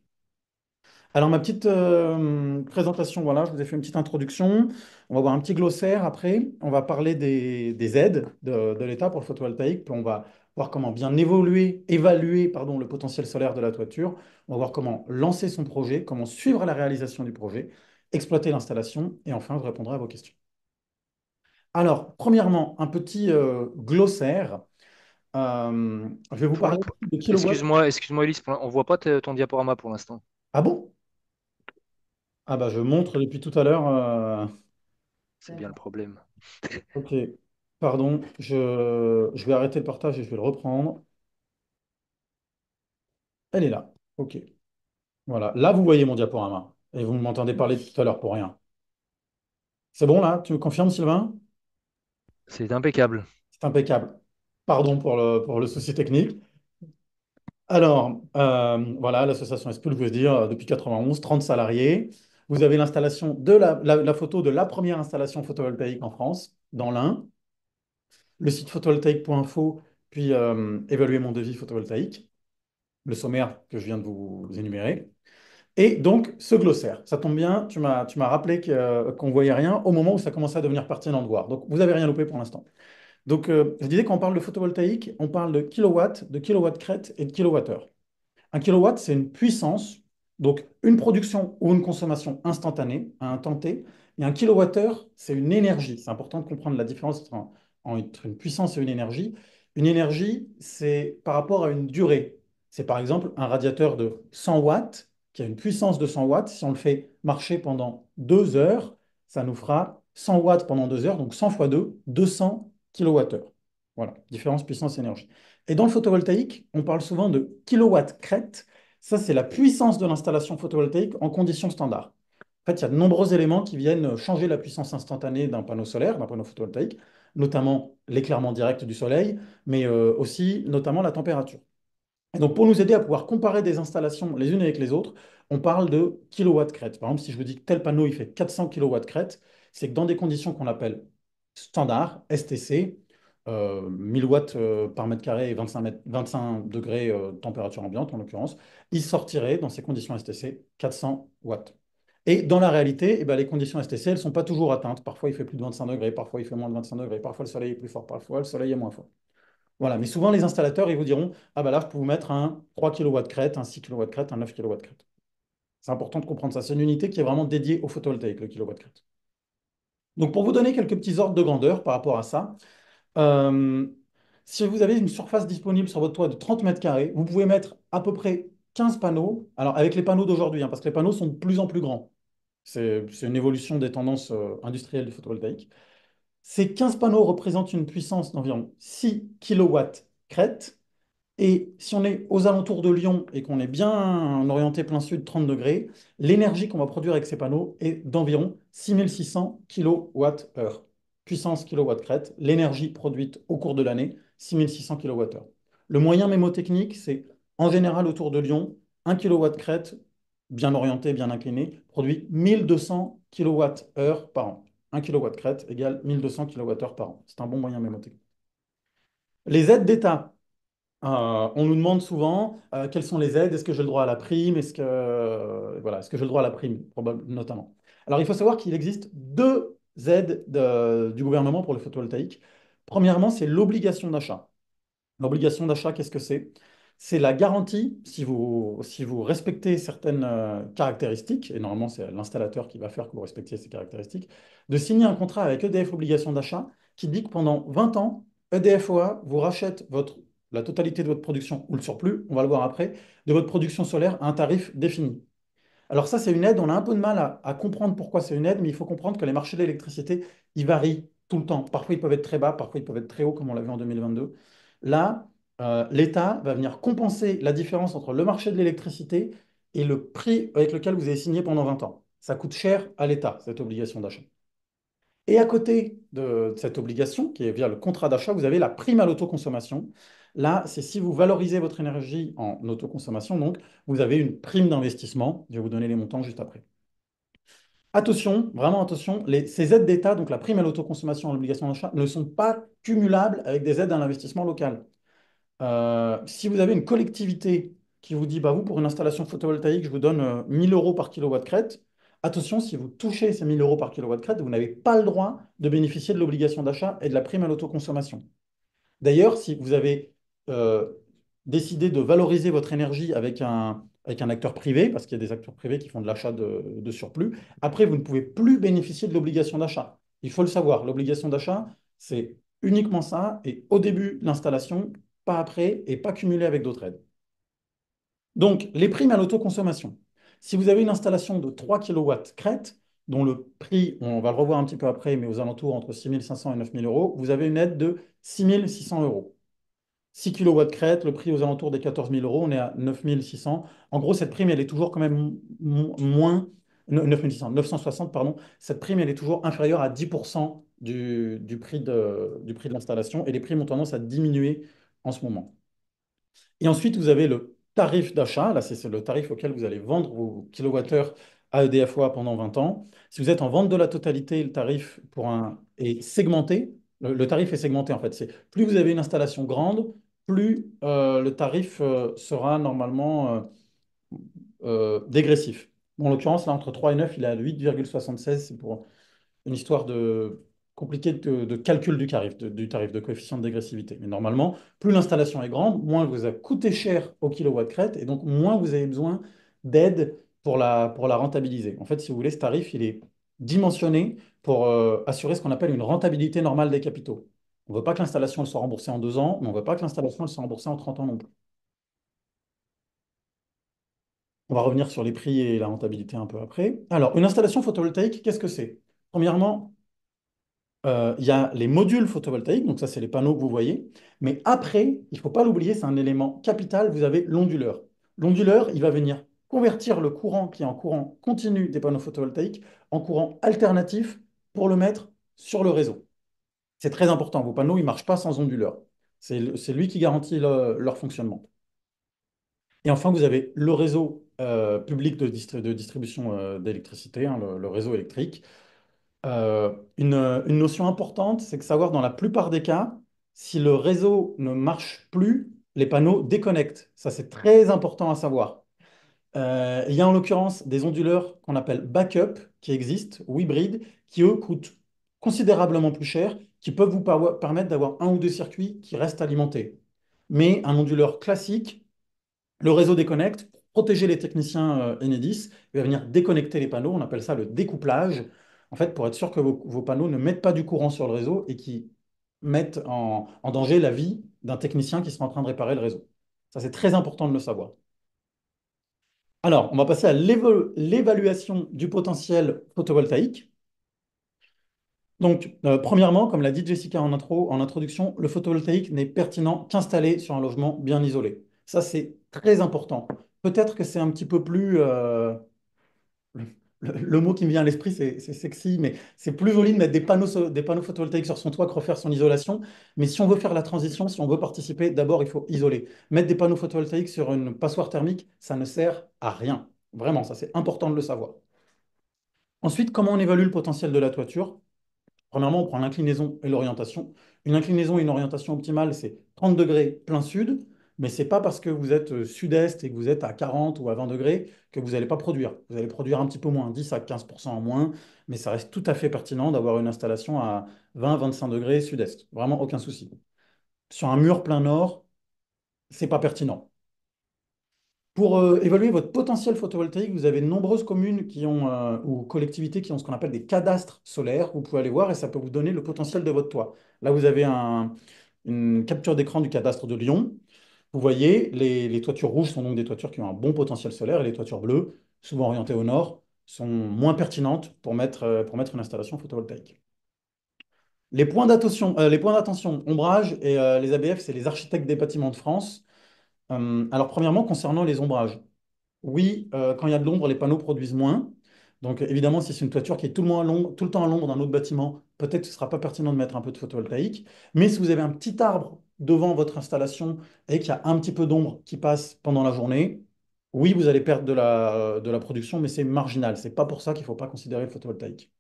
Alors, ma petite euh, présentation, voilà, je vous ai fait une petite introduction. On va voir un petit glossaire après. On va parler des, aides de, l'État pour le photovoltaïque. Puis on va voir comment bien évoluer, évaluer pardon, le potentiel solaire de la toiture. On va voir comment lancer son projet, comment suivre la réalisation du projet, exploiter l'installation. Et enfin, je répondrai à vos questions. Alors, premièrement, un petit euh, glossaire. Euh, je vais vous parler de Excuse-moi, excuse-moi Elise, on ne voit pas ton diaporama pour l'instant. Ah bon ah bah je montre depuis tout à l'heure. Euh, C'est bien le problème. Ok, pardon, je... vais arrêter le partage et je vais le reprendre. Elle est là. Ok. Voilà. Là, vous voyez mon diaporama. Et vous m'entendez parler tout à l'heure pour rien. C'est bon là? Tu me confirmes, Sylvain? C'est impeccable. C'est impeccable. Pardon pour le, pour le souci technique. Alors, euh, voilà, l'association Espoul, je veux dire, euh, depuis 91, 30 salariés. Vous avez l'installation de la, photo de la première installation photovoltaïque en France, dans l'un, Le site photovoltaïque.info, puis euh, évaluer mon devis photovoltaïque, le sommaire que je viens de vous, énumérer. Et donc, ce glossaire, ça tombe bien, tu m'as rappelé euh, qu'on ne voyait rien au moment où ça commençait à devenir pertinent de voir. Donc, vous n'avez rien loupé pour l'instant. Donc, euh, je disais qu'on parle de photovoltaïque, on parle de kilowatts, de kilowatts crête et de kilowattheure. Un kilowatt, c'est une puissance donc, une production ou une consommation instantanée, à un temps T, et un kilowattheure, c'est une énergie. C'est important de comprendre la différence entre, une puissance et une énergie. Une énergie, c'est par rapport à une durée. C'est par exemple un radiateur de 100 watts qui a une puissance de 100 watts. Si on le fait marcher pendant deux heures, ça nous fera 100 watts pendant deux heures, donc 100 fois 2, 200 kilowattheures. Voilà, différence puissance-énergie. Et dans le photovoltaïque, on parle souvent de kilowatt-crête. Ça, c'est la puissance de l'installation photovoltaïque en conditions standards. En fait, il y a de nombreux éléments qui viennent changer la puissance instantanée d'un panneau solaire, d'un panneau photovoltaïque, notamment l'éclairement direct du soleil, mais euh, aussi notamment la température. Et donc, pour nous aider à pouvoir comparer des installations les unes avec les autres, on parle de kilowatts crête. Par exemple, si je vous dis que tel panneau il fait 400 kilowatts crête, c'est que dans des conditions qu'on appelle standard, STC, 1000 euh, watts euh, par mètre carré et 25, degrés de euh, température ambiante en l'occurrence, il sortirait dans ces conditions STC 400 watts. Et dans la réalité, eh ben, les conditions STC, elles ne sont pas toujours atteintes. Parfois, il fait plus de 25 degrés, parfois, il fait moins de 25 degrés, parfois, le soleil est plus fort, parfois, le soleil est moins fort. Voilà. Mais souvent, les installateurs, ils vous diront Ah ben là, je peux vous mettre un 3 kW crête, un 6 kW crête, un 9 kW crête. C'est important de comprendre ça. C'est une unité qui est vraiment dédiée au photovoltaïque, le kW crête. Donc, pour vous donner quelques petits ordres de grandeur par rapport à ça, euh, si vous avez une surface disponible sur votre toit de 30 mètres carrés, vous pouvez mettre à peu près 15 panneaux. Alors, avec les panneaux d'aujourd'hui, hein, parce que les panneaux sont de plus en plus grands. C'est une évolution des tendances euh, industrielles du photovoltaïque. Ces 15 panneaux représentent une puissance d'environ 6 kW crête. Et si on est aux alentours de Lyon et qu'on est bien orienté plein sud, 30 degrés, l'énergie qu'on va produire avec ces panneaux est d'environ 6600 kWh puissance kilowatt crête, l'énergie produite au cours de l'année, 6600 kWh. Le moyen mémotechnique, c'est en général autour de Lyon, 1 kW crête, bien orienté, bien incliné, produit 1200 kWh par an. 1 kilowatt crête égale 1200 kWh par an. C'est un bon moyen mémotechnique. Les aides d'État. Euh, on nous demande souvent euh, quelles sont les aides, est-ce que j'ai le droit à la prime, est-ce que, voilà, est-ce que j'ai le droit à la prime, notamment. Alors il faut savoir qu'il existe deux Z du gouvernement pour le photovoltaïque. Premièrement, c'est l'obligation d'achat. L'obligation d'achat, qu'est-ce que c'est C'est la garantie, si vous, si vous respectez certaines euh, caractéristiques, et normalement c'est l'installateur qui va faire que vous respectiez ces caractéristiques, de signer un contrat avec EDF obligation d'achat qui dit que pendant 20 ans, EDF OA vous rachète votre, la totalité de votre production ou le surplus, on va le voir après, de votre production solaire à un tarif défini. Alors ça, c'est une aide, on a un peu de mal à, comprendre pourquoi c'est une aide, mais il faut comprendre que les marchés de l'électricité, ils varient tout le temps. Parfois, ils peuvent être très bas, parfois, ils peuvent être très hauts, comme on l'a vu en 2022. Là, euh, l'État va venir compenser la différence entre le marché de l'électricité et le prix avec lequel vous avez signé pendant 20 ans. Ça coûte cher à l'État, cette obligation d'achat. Et à côté de cette obligation, qui est via le contrat d'achat, vous avez la prime à l'autoconsommation. Là, c'est si vous valorisez votre énergie en autoconsommation, donc vous avez une prime d'investissement. Je vais vous donner les montants juste après. Attention, vraiment attention, ces aides d'État, donc la prime à l'autoconsommation et l'obligation d'achat, ne sont pas cumulables avec des aides à l'investissement local. Euh, si vous avez une collectivité qui vous dit, bah vous, pour une installation photovoltaïque, je vous donne 1000 euh, euros par kilowatt crête, attention, si vous touchez ces 1000 euros par kilowatt crête, vous n'avez pas le droit de bénéficier de l'obligation d'achat et de la prime à l'autoconsommation. D'ailleurs, si vous avez euh, décider de valoriser votre énergie avec un, avec un acteur privé, parce qu'il y a des acteurs privés qui font de l'achat de, surplus, après, vous ne pouvez plus bénéficier de l'obligation d'achat. Il faut le savoir, l'obligation d'achat, c'est uniquement ça, et au début, l'installation, pas après, et pas cumulée avec d'autres aides. Donc, les primes à l'autoconsommation. Si vous avez une installation de 3 kW crête, dont le prix, on va le revoir un petit peu après, mais aux alentours entre 6 500 et 9 000 euros, vous avez une aide de 6 600 euros. 6 kW crête, le prix aux alentours des 14 000 euros, on est à 9 600. En gros, cette prime, elle est toujours quand même moins, 9 600, 960, pardon, cette prime, elle est toujours inférieure à 10% du, prix de, l'installation et les primes ont tendance à diminuer en ce moment. Et ensuite, vous avez le tarif d'achat, là, c'est le tarif auquel vous allez vendre vos kilowattheures à EDFOA pendant 20 ans. Si vous êtes en vente de la totalité, le tarif pour un est segmenté. Le, tarif est segmenté en fait. C'est Plus vous avez une installation grande, plus euh, le tarif euh, sera normalement euh, dégressif. en l'occurrence, là, entre 3 et 9, il est à 8,76. C'est pour une histoire de compliquée de, calcul du tarif, de, du tarif, de coefficient de dégressivité. Mais normalement, plus l'installation est grande, moins vous a coûté cher au kilowatt crête, et donc moins vous avez besoin d'aide pour la, pour la rentabiliser. En fait, si vous voulez, ce tarif, il est dimensionné pour assurer ce qu'on appelle une rentabilité normale des capitaux. On ne veut pas que l'installation soit remboursée en deux ans, mais on ne veut pas que l'installation soit remboursée en 30 ans non plus. On va revenir sur les prix et la rentabilité un peu après. Alors, une installation photovoltaïque, qu'est-ce que c'est Premièrement, euh, il y a les modules photovoltaïques, donc ça, c'est les panneaux que vous voyez. Mais après, il ne faut pas l'oublier, c'est un élément capital, vous avez l'onduleur. L'onduleur, il va venir convertir le courant qui est en courant continu des panneaux photovoltaïques en courant alternatif pour le mettre sur le réseau. C'est très important. Vos panneaux, ils ne marchent pas sans onduleur. C'est lui qui garantit leur fonctionnement. Et enfin, vous avez le réseau euh, public de, distribution euh, d'électricité, hein, le, réseau électrique. Euh, une, notion importante, c'est que savoir dans la plupart des cas, si le réseau ne marche plus, les panneaux déconnectent. Ça, c'est très important à savoir. Il y a en l'occurrence des onduleurs qu'on appelle backup qui existent ou hybrides, qui eux coûtent considérablement plus cher, qui peuvent vous permettre d'avoir un ou deux circuits qui restent alimentés. Mais un onduleur classique, le réseau déconnecte, protéger les techniciens euh, Enedis, il va venir déconnecter les panneaux, on appelle ça le découplage, en fait pour être sûr que vos, panneaux ne mettent pas du courant sur le réseau et qui mettent en, en danger la vie d'un technicien qui sera en train de réparer le réseau. Ça, c'est très important de le savoir. Alors, on va passer à l'évaluation du potentiel photovoltaïque. Donc, euh, premièrement, comme l'a dit Jessica en, intro, en introduction, le photovoltaïque n'est pertinent qu'installé sur un logement bien isolé. Ça, c'est très important. Peut-être que c'est un petit peu plus... Euh, le, mot qui me vient à l'esprit, c'est sexy, mais c'est plus joli de mettre des panneaux, des panneaux photovoltaïques sur son toit que refaire son isolation. Mais si on veut faire la transition, si on veut participer, d'abord, il faut isoler. Mettre des panneaux photovoltaïques sur une passoire thermique, ça ne sert à rien. Vraiment, ça, c'est important de le savoir. Ensuite, comment on évalue le potentiel de la toiture Premièrement, on prend l'inclinaison et l'orientation. Une inclinaison et une orientation optimale, c'est 30 degrés plein sud, mais ce n'est pas parce que vous êtes euh, sud-est et que vous êtes à 40 ou à 20 degrés que vous n'allez pas produire. Vous allez produire un petit peu moins, 10 à 15 en moins, mais ça reste tout à fait pertinent d'avoir une installation à 20-25 degrés sud-est. Vraiment aucun souci. Sur un mur plein nord, ce n'est pas pertinent. Pour euh, évaluer votre potentiel photovoltaïque, vous avez de nombreuses communes qui ont, euh, ou collectivités qui ont ce qu'on appelle des cadastres solaires. Vous pouvez aller voir et ça peut vous donner le potentiel de votre toit. Là, vous avez une capture d'écran du cadastre de Lyon. Vous voyez, les, toitures rouges sont donc des toitures qui ont un bon potentiel solaire et les toitures bleues, souvent orientées au nord, sont moins pertinentes pour mettre, euh, pour mettre une installation photovoltaïque. Les points d'attention, ombrage et les ABF, c'est les architectes des bâtiments de France euh, alors, premièrement, concernant les ombrages. Oui, euh, quand il y a de l'ombre, les panneaux produisent moins. Donc, évidemment, si c'est une toiture qui est tout le, tout le temps à l'ombre d'un autre bâtiment, peut-être que ce ne sera pas pertinent de mettre un peu de photovoltaïque. Mais si vous avez un petit arbre devant votre installation et qu'il y a un petit peu d'ombre qui passe pendant la journée, oui, vous allez perdre de la, production, mais c'est marginal. Ce n'est pas pour ça qu'il ne faut pas considérer le photovoltaïque.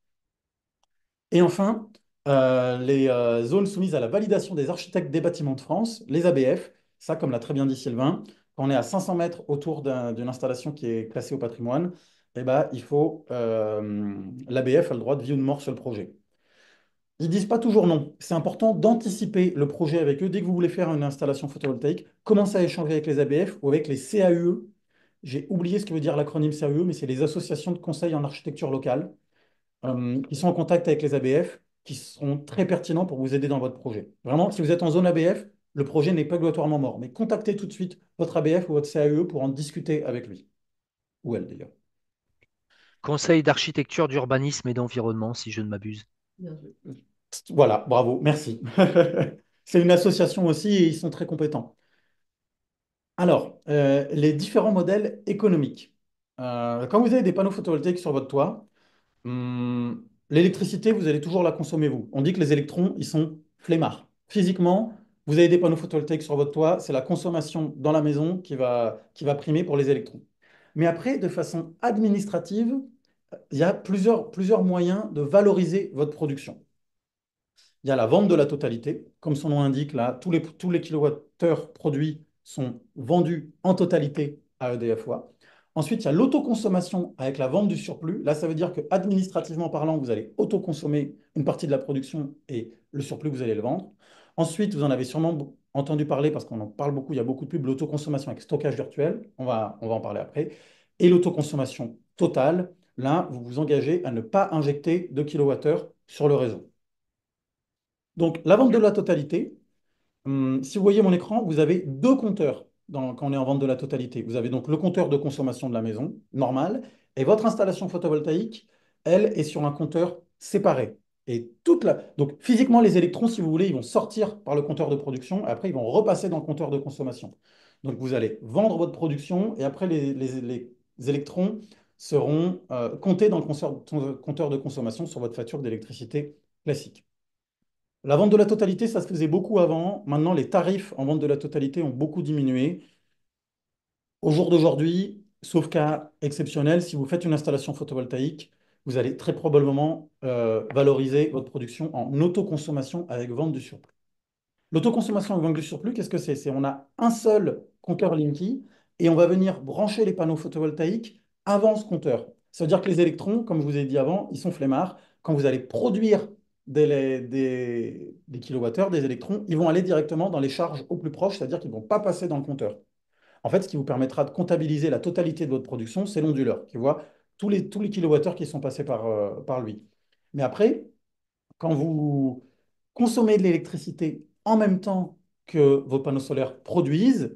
Et enfin, euh, les zones soumises à la validation des architectes des bâtiments de France, les ABF, ça, comme l'a très bien dit Sylvain, quand on est à 500 mètres autour d'une installation qui est classée au patrimoine, eh ben, il faut euh, l'ABF a le droit de vie ou de mort sur le projet. Ils disent pas toujours non. C'est important d'anticiper le projet avec eux. Dès que vous voulez faire une installation photovoltaïque, commencez à échanger avec les ABF ou avec les CAUE. J'ai oublié ce que veut dire l'acronyme CAUE, mais c'est les associations de conseil en architecture locale qui euh, sont en contact avec les ABF, qui sont très pertinents pour vous aider dans votre projet. Vraiment, si vous êtes en zone ABF, le projet n'est pas obligatoirement mort, mais contactez tout de suite votre ABF ou votre CAE pour en discuter avec lui, ou elle d'ailleurs. Conseil d'architecture, d'urbanisme et d'environnement, si je ne m'abuse. Voilà, bravo, merci. C'est une association aussi et ils sont très compétents. Alors, euh, les différents modèles économiques. Euh, quand vous avez des panneaux photovoltaïques sur votre toit, hum, l'électricité, vous allez toujours la consommer vous. On dit que les électrons, ils sont flemmards. Physiquement, vous avez des panneaux photovoltaïques sur votre toit, c'est la consommation dans la maison qui va, qui va primer pour les électrons. Mais après, de façon administrative, il y a plusieurs, plusieurs moyens de valoriser votre production. Il y a la vente de la totalité. Comme son nom indique, là, tous les, tous les kilowattheures produits sont vendus en totalité à EDFOA. Ensuite, il y a l'autoconsommation avec la vente du surplus. Là, ça veut dire que administrativement parlant, vous allez autoconsommer une partie de la production et le surplus, vous allez le vendre. Ensuite, vous en avez sûrement entendu parler parce qu'on en parle beaucoup, il y a beaucoup de pubs, l'autoconsommation avec stockage virtuel, on va, on va en parler après, et l'autoconsommation totale. Là, vous vous engagez à ne pas injecter de kWh sur le réseau. Donc, la vente de la totalité, hum, si vous voyez mon écran, vous avez deux compteurs quand on est en vente de la totalité. Vous avez donc le compteur de consommation de la maison, normal, et votre installation photovoltaïque, elle, est sur un compteur séparé. Et toute Donc physiquement, les électrons, si vous voulez, ils vont sortir par le compteur de production, après ils vont repasser dans le compteur de consommation. Donc vous allez vendre votre production et après les, électrons seront euh, comptés dans le compteur de consommation sur votre facture d'électricité classique. La vente de la totalité, ça se faisait beaucoup avant. Maintenant, les tarifs en vente de la totalité ont beaucoup diminué. Au jour d'aujourd'hui, sauf cas exceptionnel, si vous faites une installation photovoltaïque, vous allez très probablement euh, valoriser votre production en autoconsommation avec vente du surplus. L'autoconsommation avec vente du surplus, qu'est-ce que c'est C'est on a un seul compteur Linky et on va venir brancher les panneaux photovoltaïques avant ce compteur. Ça veut dire que les électrons, comme je vous ai dit avant, ils sont flemmards. Quand vous allez produire des, des, des kilowattheures, des électrons, ils vont aller directement dans les charges au plus proche, c'est-à-dire qu'ils ne vont pas passer dans le compteur. En fait, ce qui vous permettra de comptabiliser la totalité de votre production, c'est l'onduleur qui voit tous les, tous les kilowattheures qui sont passés euh, par, lui. Mais après, quand vous consommez de l'électricité en même temps que vos panneaux solaires produisent,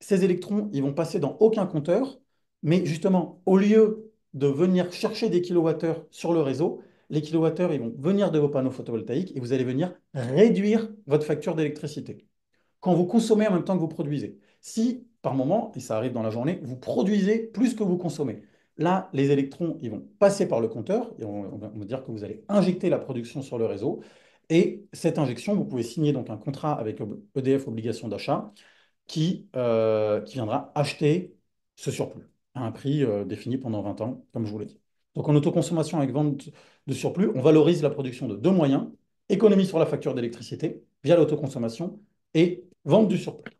ces électrons, ils vont passer dans aucun compteur, mais justement, au lieu de venir chercher des kilowattheures sur le réseau, les kilowattheures, ils vont venir de vos panneaux photovoltaïques et vous allez venir réduire votre facture d'électricité. Quand vous consommez en même temps que vous produisez, si par moment, et ça arrive dans la journée, vous produisez plus que vous consommez, Là, les électrons, ils vont passer par le compteur, et on, va dire que vous allez injecter la production sur le réseau. Et cette injection, vous pouvez signer donc un contrat avec EDF obligation d'achat euh, qui, viendra acheter ce surplus à un prix euh, défini pendant 20 ans, comme je vous l'ai dit. Donc en autoconsommation avec vente de surplus, on valorise la production de deux moyens, économie sur la facture d'électricité via l'autoconsommation et vente du surplus.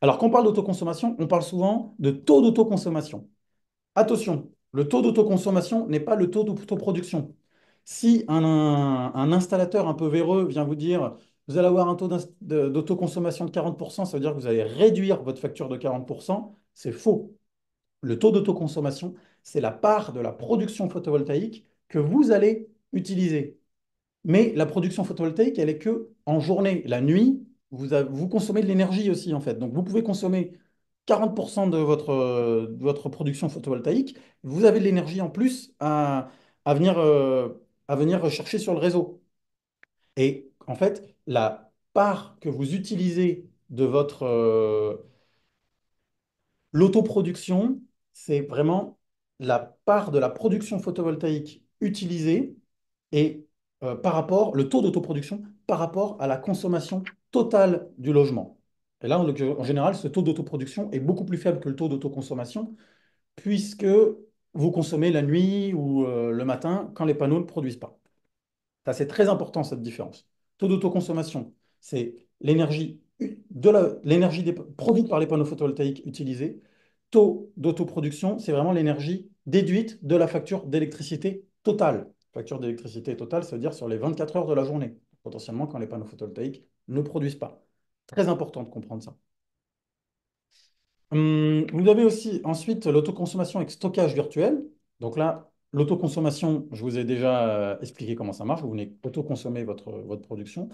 Alors quand on parle d'autoconsommation, on parle souvent de taux d'autoconsommation. Attention, le taux d'autoconsommation n'est pas le taux d'autoproduction. Si un, installateur un peu véreux vient vous dire vous allez avoir un taux d'autoconsommation de 40%, ça veut dire que vous allez réduire votre facture de 40%, c'est faux. Le taux d'autoconsommation, c'est la part de la production photovoltaïque que vous allez utiliser. Mais la production photovoltaïque, elle est que en journée. La nuit, vous, vous consommez de l'énergie aussi, en fait. Donc, vous pouvez consommer 40% de votre, votre production photovoltaïque, vous avez de l'énergie en plus à, venir, à venir euh, chercher sur le réseau. Et en fait, la part que vous utilisez de votre... Euh, l'autoproduction, c'est vraiment la part de la production photovoltaïque utilisée et euh, par rapport, le taux d'autoproduction par rapport à la consommation totale du logement. Et là, en général, ce taux d'autoproduction est beaucoup plus faible que le taux d'autoconsommation, puisque vous consommez la nuit ou euh, le matin quand les panneaux ne produisent pas. c'est très important, cette différence. Taux d'autoconsommation, c'est l'énergie de l'énergie produite par les panneaux photovoltaïques utilisés. Taux d'autoproduction, c'est vraiment l'énergie déduite de la facture d'électricité totale. Facture d'électricité totale, ça veut dire sur les 24 heures de la journée, potentiellement quand les panneaux photovoltaïques ne produisent pas. Très important de comprendre ça. Hum, vous avez aussi ensuite l'autoconsommation avec stockage virtuel. Donc là, l'autoconsommation, je vous ai déjà euh, expliqué comment ça marche. Vous venez autoconsommer votre, votre production.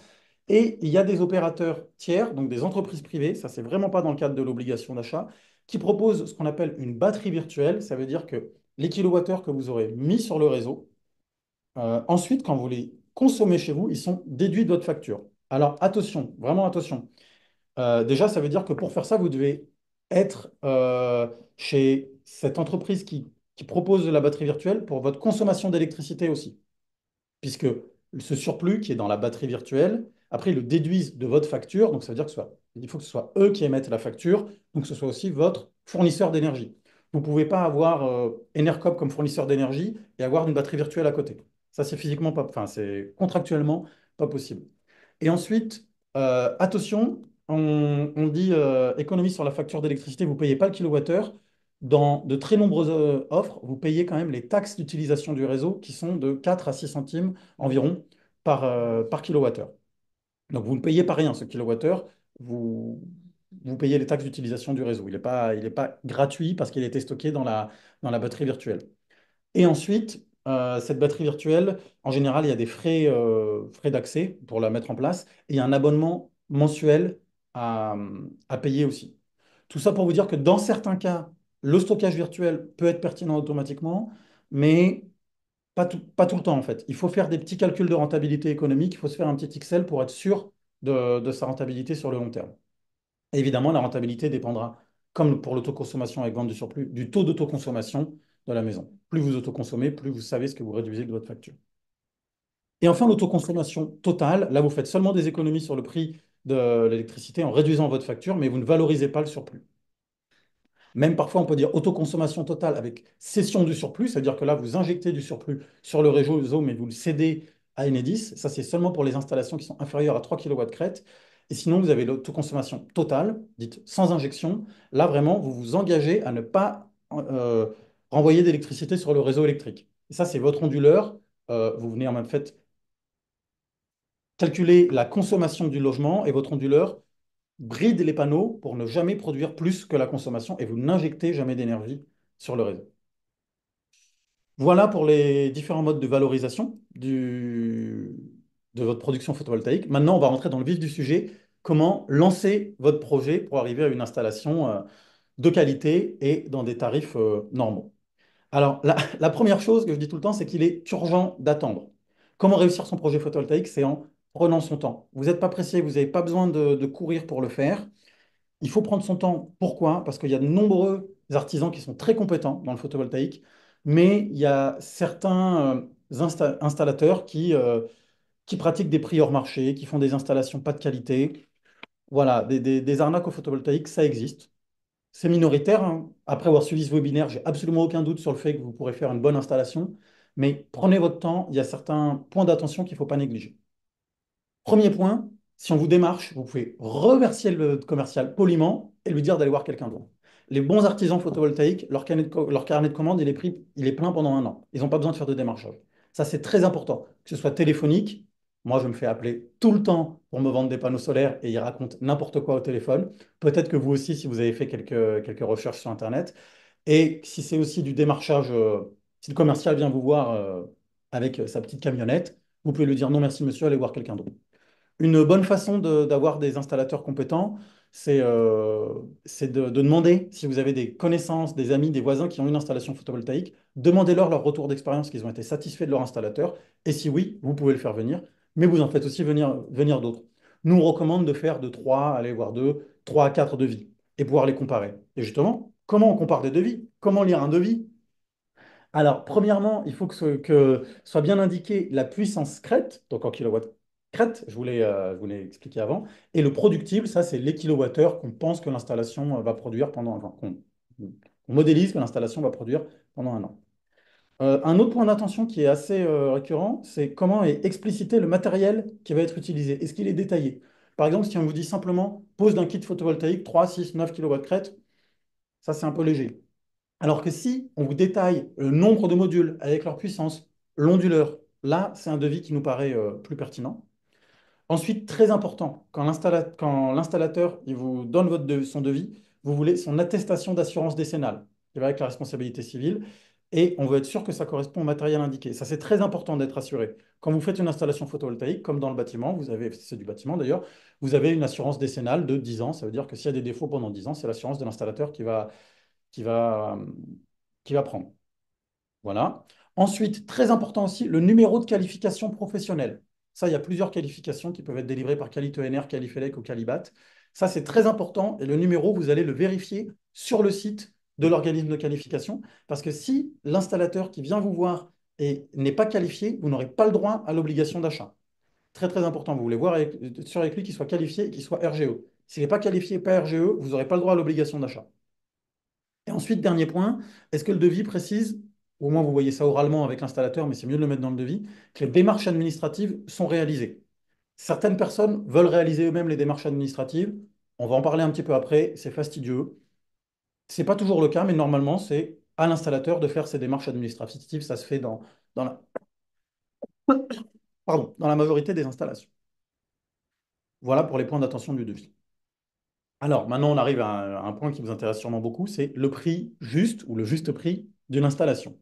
Et il y a des opérateurs tiers, donc des entreprises privées, ça c'est vraiment pas dans le cadre de l'obligation d'achat, qui proposent ce qu'on appelle une batterie virtuelle. Ça veut dire que les kilowattheures que vous aurez mis sur le réseau, euh, ensuite, quand vous les consommez chez vous, ils sont déduits de votre facture. Alors attention, vraiment attention. Euh, déjà, ça veut dire que pour faire ça, vous devez être euh, chez cette entreprise qui, propose la batterie virtuelle pour votre consommation d'électricité aussi. Puisque ce surplus qui est dans la batterie virtuelle, après, ils le déduisent de votre facture. Donc, ça veut dire que il faut que ce soit eux qui émettent la facture, donc que ce soit aussi votre fournisseur d'énergie. Vous ne pouvez pas avoir euh, Enercop comme fournisseur d'énergie et avoir une batterie virtuelle à côté. Ça, c'est physiquement pas, enfin, c'est contractuellement pas possible. Et ensuite, euh, attention, on, dit euh, économie sur la facture d'électricité, vous ne payez pas le kilowattheure. Dans de très nombreuses euh, offres, vous payez quand même les taxes d'utilisation du réseau qui sont de 4 à 6 centimes environ par, par kilowattheure. Donc vous ne payez pas rien ce kilowattheure, vous, payez les taxes d'utilisation du réseau. Il n'est pas, pas gratuit parce qu'il a été stocké dans la, dans la batterie virtuelle. Et ensuite, euh, cette batterie virtuelle, en général, il y a des frais, euh, frais d'accès pour la mettre en place et un abonnement mensuel à, payer aussi. Tout ça pour vous dire que dans certains cas, le stockage virtuel peut être pertinent automatiquement, mais pas tout, pas tout le temps en fait. Il faut faire des petits calculs de rentabilité économique, il faut se faire un petit Excel pour être sûr de, sa rentabilité sur le long terme. évidemment, la rentabilité dépendra, comme pour l'autoconsommation avec vente de surplus, du taux d'autoconsommation de la maison. Plus vous autoconsommez, plus vous savez ce que vous réduisez de votre facture. Et enfin, l'autoconsommation totale. Là, vous faites seulement des économies sur le prix de l'électricité en réduisant votre facture, mais vous ne valorisez pas le surplus. Même parfois, on peut dire autoconsommation totale avec cession du surplus, c'est-à-dire que là, vous injectez du surplus sur le réseau, mais vous le cédez à Enedis. Ça, c'est seulement pour les installations qui sont inférieures à 3 kW crête. Et sinon, vous avez l'autoconsommation totale, dite sans injection. Là, vraiment, vous vous engagez à ne pas euh, renvoyer d'électricité sur le réseau électrique. Et ça, c'est votre onduleur. Euh, vous venez en même fait calculer la consommation du logement et votre onduleur bride les panneaux pour ne jamais produire plus que la consommation et vous n'injectez jamais d'énergie sur le réseau. Voilà pour les différents modes de valorisation de votre production photovoltaïque. Maintenant, on va rentrer dans le vif du sujet. Comment lancer votre projet pour arriver à une installation euh, de qualité et dans des tarifs euh, normaux alors, la, première chose que je dis tout le temps, c'est qu'il est urgent d'attendre. Comment réussir son projet photovoltaïque C'est en prenant son temps. Vous n'êtes pas pressé, vous n'avez pas besoin de, courir pour le faire. Il faut prendre son temps. Pourquoi Parce qu'il y a de nombreux artisans qui sont très compétents dans le photovoltaïque, mais il y a certains euh, installateurs euh, qui, pratiquent des prix hors marché, qui font des installations pas de qualité. Voilà, des arnaques au photovoltaïque, ça existe. C'est minoritaire. Hein. Après avoir suivi ce webinaire, j'ai absolument aucun doute sur le fait que vous pourrez faire une bonne installation. Mais prenez votre temps, il y a certains points d'attention qu'il ne faut pas négliger. Premier point, si on vous démarche, vous pouvez reverser le commercial poliment et lui dire d'aller voir quelqu'un d'autre. Les bons artisans photovoltaïques, leur carnet de, commande leur carnet de il est, est plein pendant un an. Ils n'ont pas besoin de faire de démarchage. Ça, c'est très important, que ce soit téléphonique, moi, je me fais appeler tout le temps pour me vendre des panneaux solaires et ils racontent n'importe quoi au téléphone. Peut-être que vous aussi, si vous avez fait quelques, quelques recherches sur Internet. Et si c'est aussi du démarchage, euh, si le commercial vient vous voir euh, avec euh, sa petite camionnette, vous pouvez lui dire non merci monsieur, allez voir quelqu'un d'autre. Une bonne façon d'avoir des installateurs compétents, c'est euh, de, de, demander si vous avez des connaissances, des amis, des voisins qui ont une installation photovoltaïque, demandez-leur leur retour d'expérience, qu'ils ont été satisfaits de leur installateur, et si oui, vous pouvez le faire venir mais vous en faites aussi venir, d'autres. Nous, on recommande de faire de 3, allez voir deux, 3 à 4 devis et pouvoir les comparer. Et justement, comment on compare des devis Comment lire un devis Alors, premièrement, il faut que, soit bien indiqué la puissance crête, donc en kilowatts crête, euh, je vous l'ai expliqué avant, et le productible, ça c'est les kilowattheures qu'on pense que l'installation euh, va produire pendant un an, qu'on modélise que l'installation va produire pendant un an. Euh, un autre point d'attention qui est assez euh, récurrent, c'est comment est explicité le matériel qui va être utilisé. Est-ce qu'il est détaillé Par exemple, si on vous dit simplement pose d'un kit photovoltaïque 3, 6, 9 kW crête, ça c'est un peu léger. Alors que si on vous détaille le nombre de modules avec leur puissance, l'onduleur, là c'est un devis qui nous paraît euh, plus pertinent. Ensuite, très important, quand l'installateur vous donne son devis, vous voulez son attestation d'assurance décennale, Il va avec la responsabilité civile et on veut être sûr que ça correspond au matériel indiqué. Ça, c'est très important d'être assuré. Quand vous faites une installation photovoltaïque, comme dans le bâtiment, vous avez, c'est du bâtiment d'ailleurs, vous avez une assurance décennale de 10 ans. Ça veut dire que s'il y a des défauts pendant 10 ans, c'est l'assurance de l'installateur qui va, qui, va, prendre. Voilà. Ensuite, très important aussi, le numéro de qualification professionnelle. Ça, il y a plusieurs qualifications qui peuvent être délivrées par e NR, QualiFELEC ou Calibat. Ça, c'est très important et le numéro, vous allez le vérifier sur le site de l'organisme de qualification, parce que si l'installateur qui vient vous voir et n'est pas qualifié, vous n'aurez pas le droit à l'obligation d'achat. Très très important, vous voulez voir avec, sur avec lui qu'il soit qualifié et qu'il soit RGE. S'il n'est pas qualifié, pas RGE, vous n'aurez pas le droit à l'obligation d'achat. Et ensuite, dernier point, est-ce que le devis précise, au moins vous voyez ça oralement avec l'installateur, mais c'est mieux de le mettre dans le devis, que les démarches administratives sont réalisées Certaines personnes veulent réaliser eux-mêmes les démarches administratives. On va en parler un petit peu après, c'est fastidieux. Ce n'est pas toujours le cas, mais normalement, c'est à l'installateur de faire ses démarches administratives. Ça se fait dans, dans, la... Pardon, dans la majorité des installations. Voilà pour les points d'attention du devis. Alors, maintenant, on arrive à un point qui vous intéresse sûrement beaucoup, c'est le prix juste ou le juste prix d'une installation.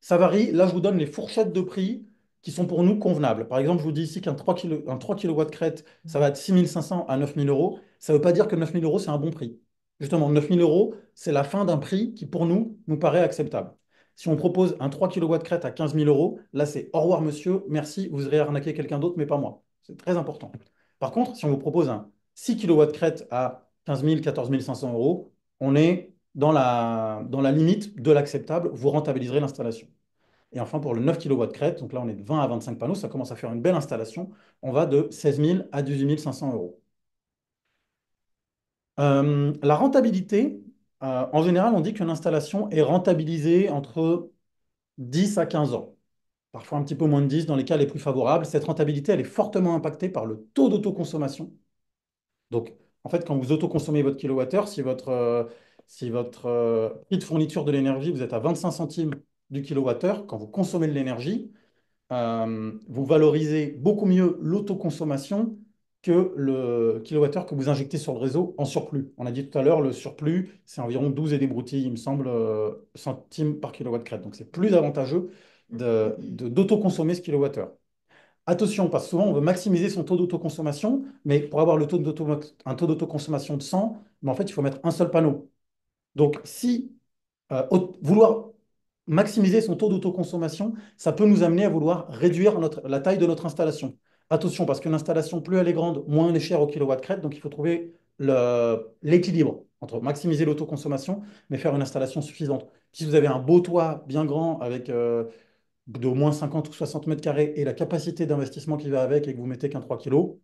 Ça varie. Là, je vous donne les fourchettes de prix qui sont pour nous convenables. Par exemple, je vous dis ici qu'un 3, kW crête, ça va être 6500 à 9000 euros. Ça ne veut pas dire que 9000 euros, c'est un bon prix justement 9 000 euros, c'est la fin d'un prix qui, pour nous, nous paraît acceptable. Si on propose un 3 kW crête à 15 000 euros, là c'est au revoir monsieur, merci, vous aurez arnaqué quelqu'un d'autre, mais pas moi. C'est très important. Par contre, si on vous propose un 6 kW crête à 15 000, 14 500 euros, on est dans la, dans la limite de l'acceptable, vous rentabiliserez l'installation. Et enfin, pour le 9 kW crête, donc là on est de 20 à 25 panneaux, ça commence à faire une belle installation, on va de 16 000 à 18 500 euros. Euh, la rentabilité, euh, en général, on dit qu'une installation est rentabilisée entre 10 à 15 ans, parfois un petit peu moins de 10 dans les cas les plus favorables. Cette rentabilité, elle est fortement impactée par le taux d'autoconsommation. Donc, en fait, quand vous autoconsommez votre kilowattheure, si votre, euh, si votre prix de fourniture de l'énergie, vous êtes à 25 centimes du kilowattheure, quand vous consommez de l'énergie, vous valorisez beaucoup mieux l'autoconsommation que le kilowattheure que vous injectez sur le réseau en surplus. On a dit tout à l'heure, le surplus, c'est environ 12 et des broutilles, il me semble, euh, centimes par kilowatt crête. Donc, c'est plus avantageux d'autoconsommer de, d'autoconsommer ce kilowattheure. Attention, parce que souvent, on veut maximiser son taux d'autoconsommation, mais pour avoir le taux un taux d'autoconsommation de 100, mais ben, en fait, il faut mettre un seul panneau. Donc, si euh, vouloir maximiser son taux d'autoconsommation, ça peut nous amener à vouloir réduire la taille de notre installation. Attention, parce que l'installation, plus elle est grande, moins elle est chère au kilowatt crête. Donc, il faut trouver l'équilibre entre maximiser l'autoconsommation, mais faire une installation suffisante. Si vous avez un beau toit bien grand avec euh, au moins 50 ou 60 mètres carrés et la capacité d'investissement qui va avec et que vous mettez qu'un 3 kg,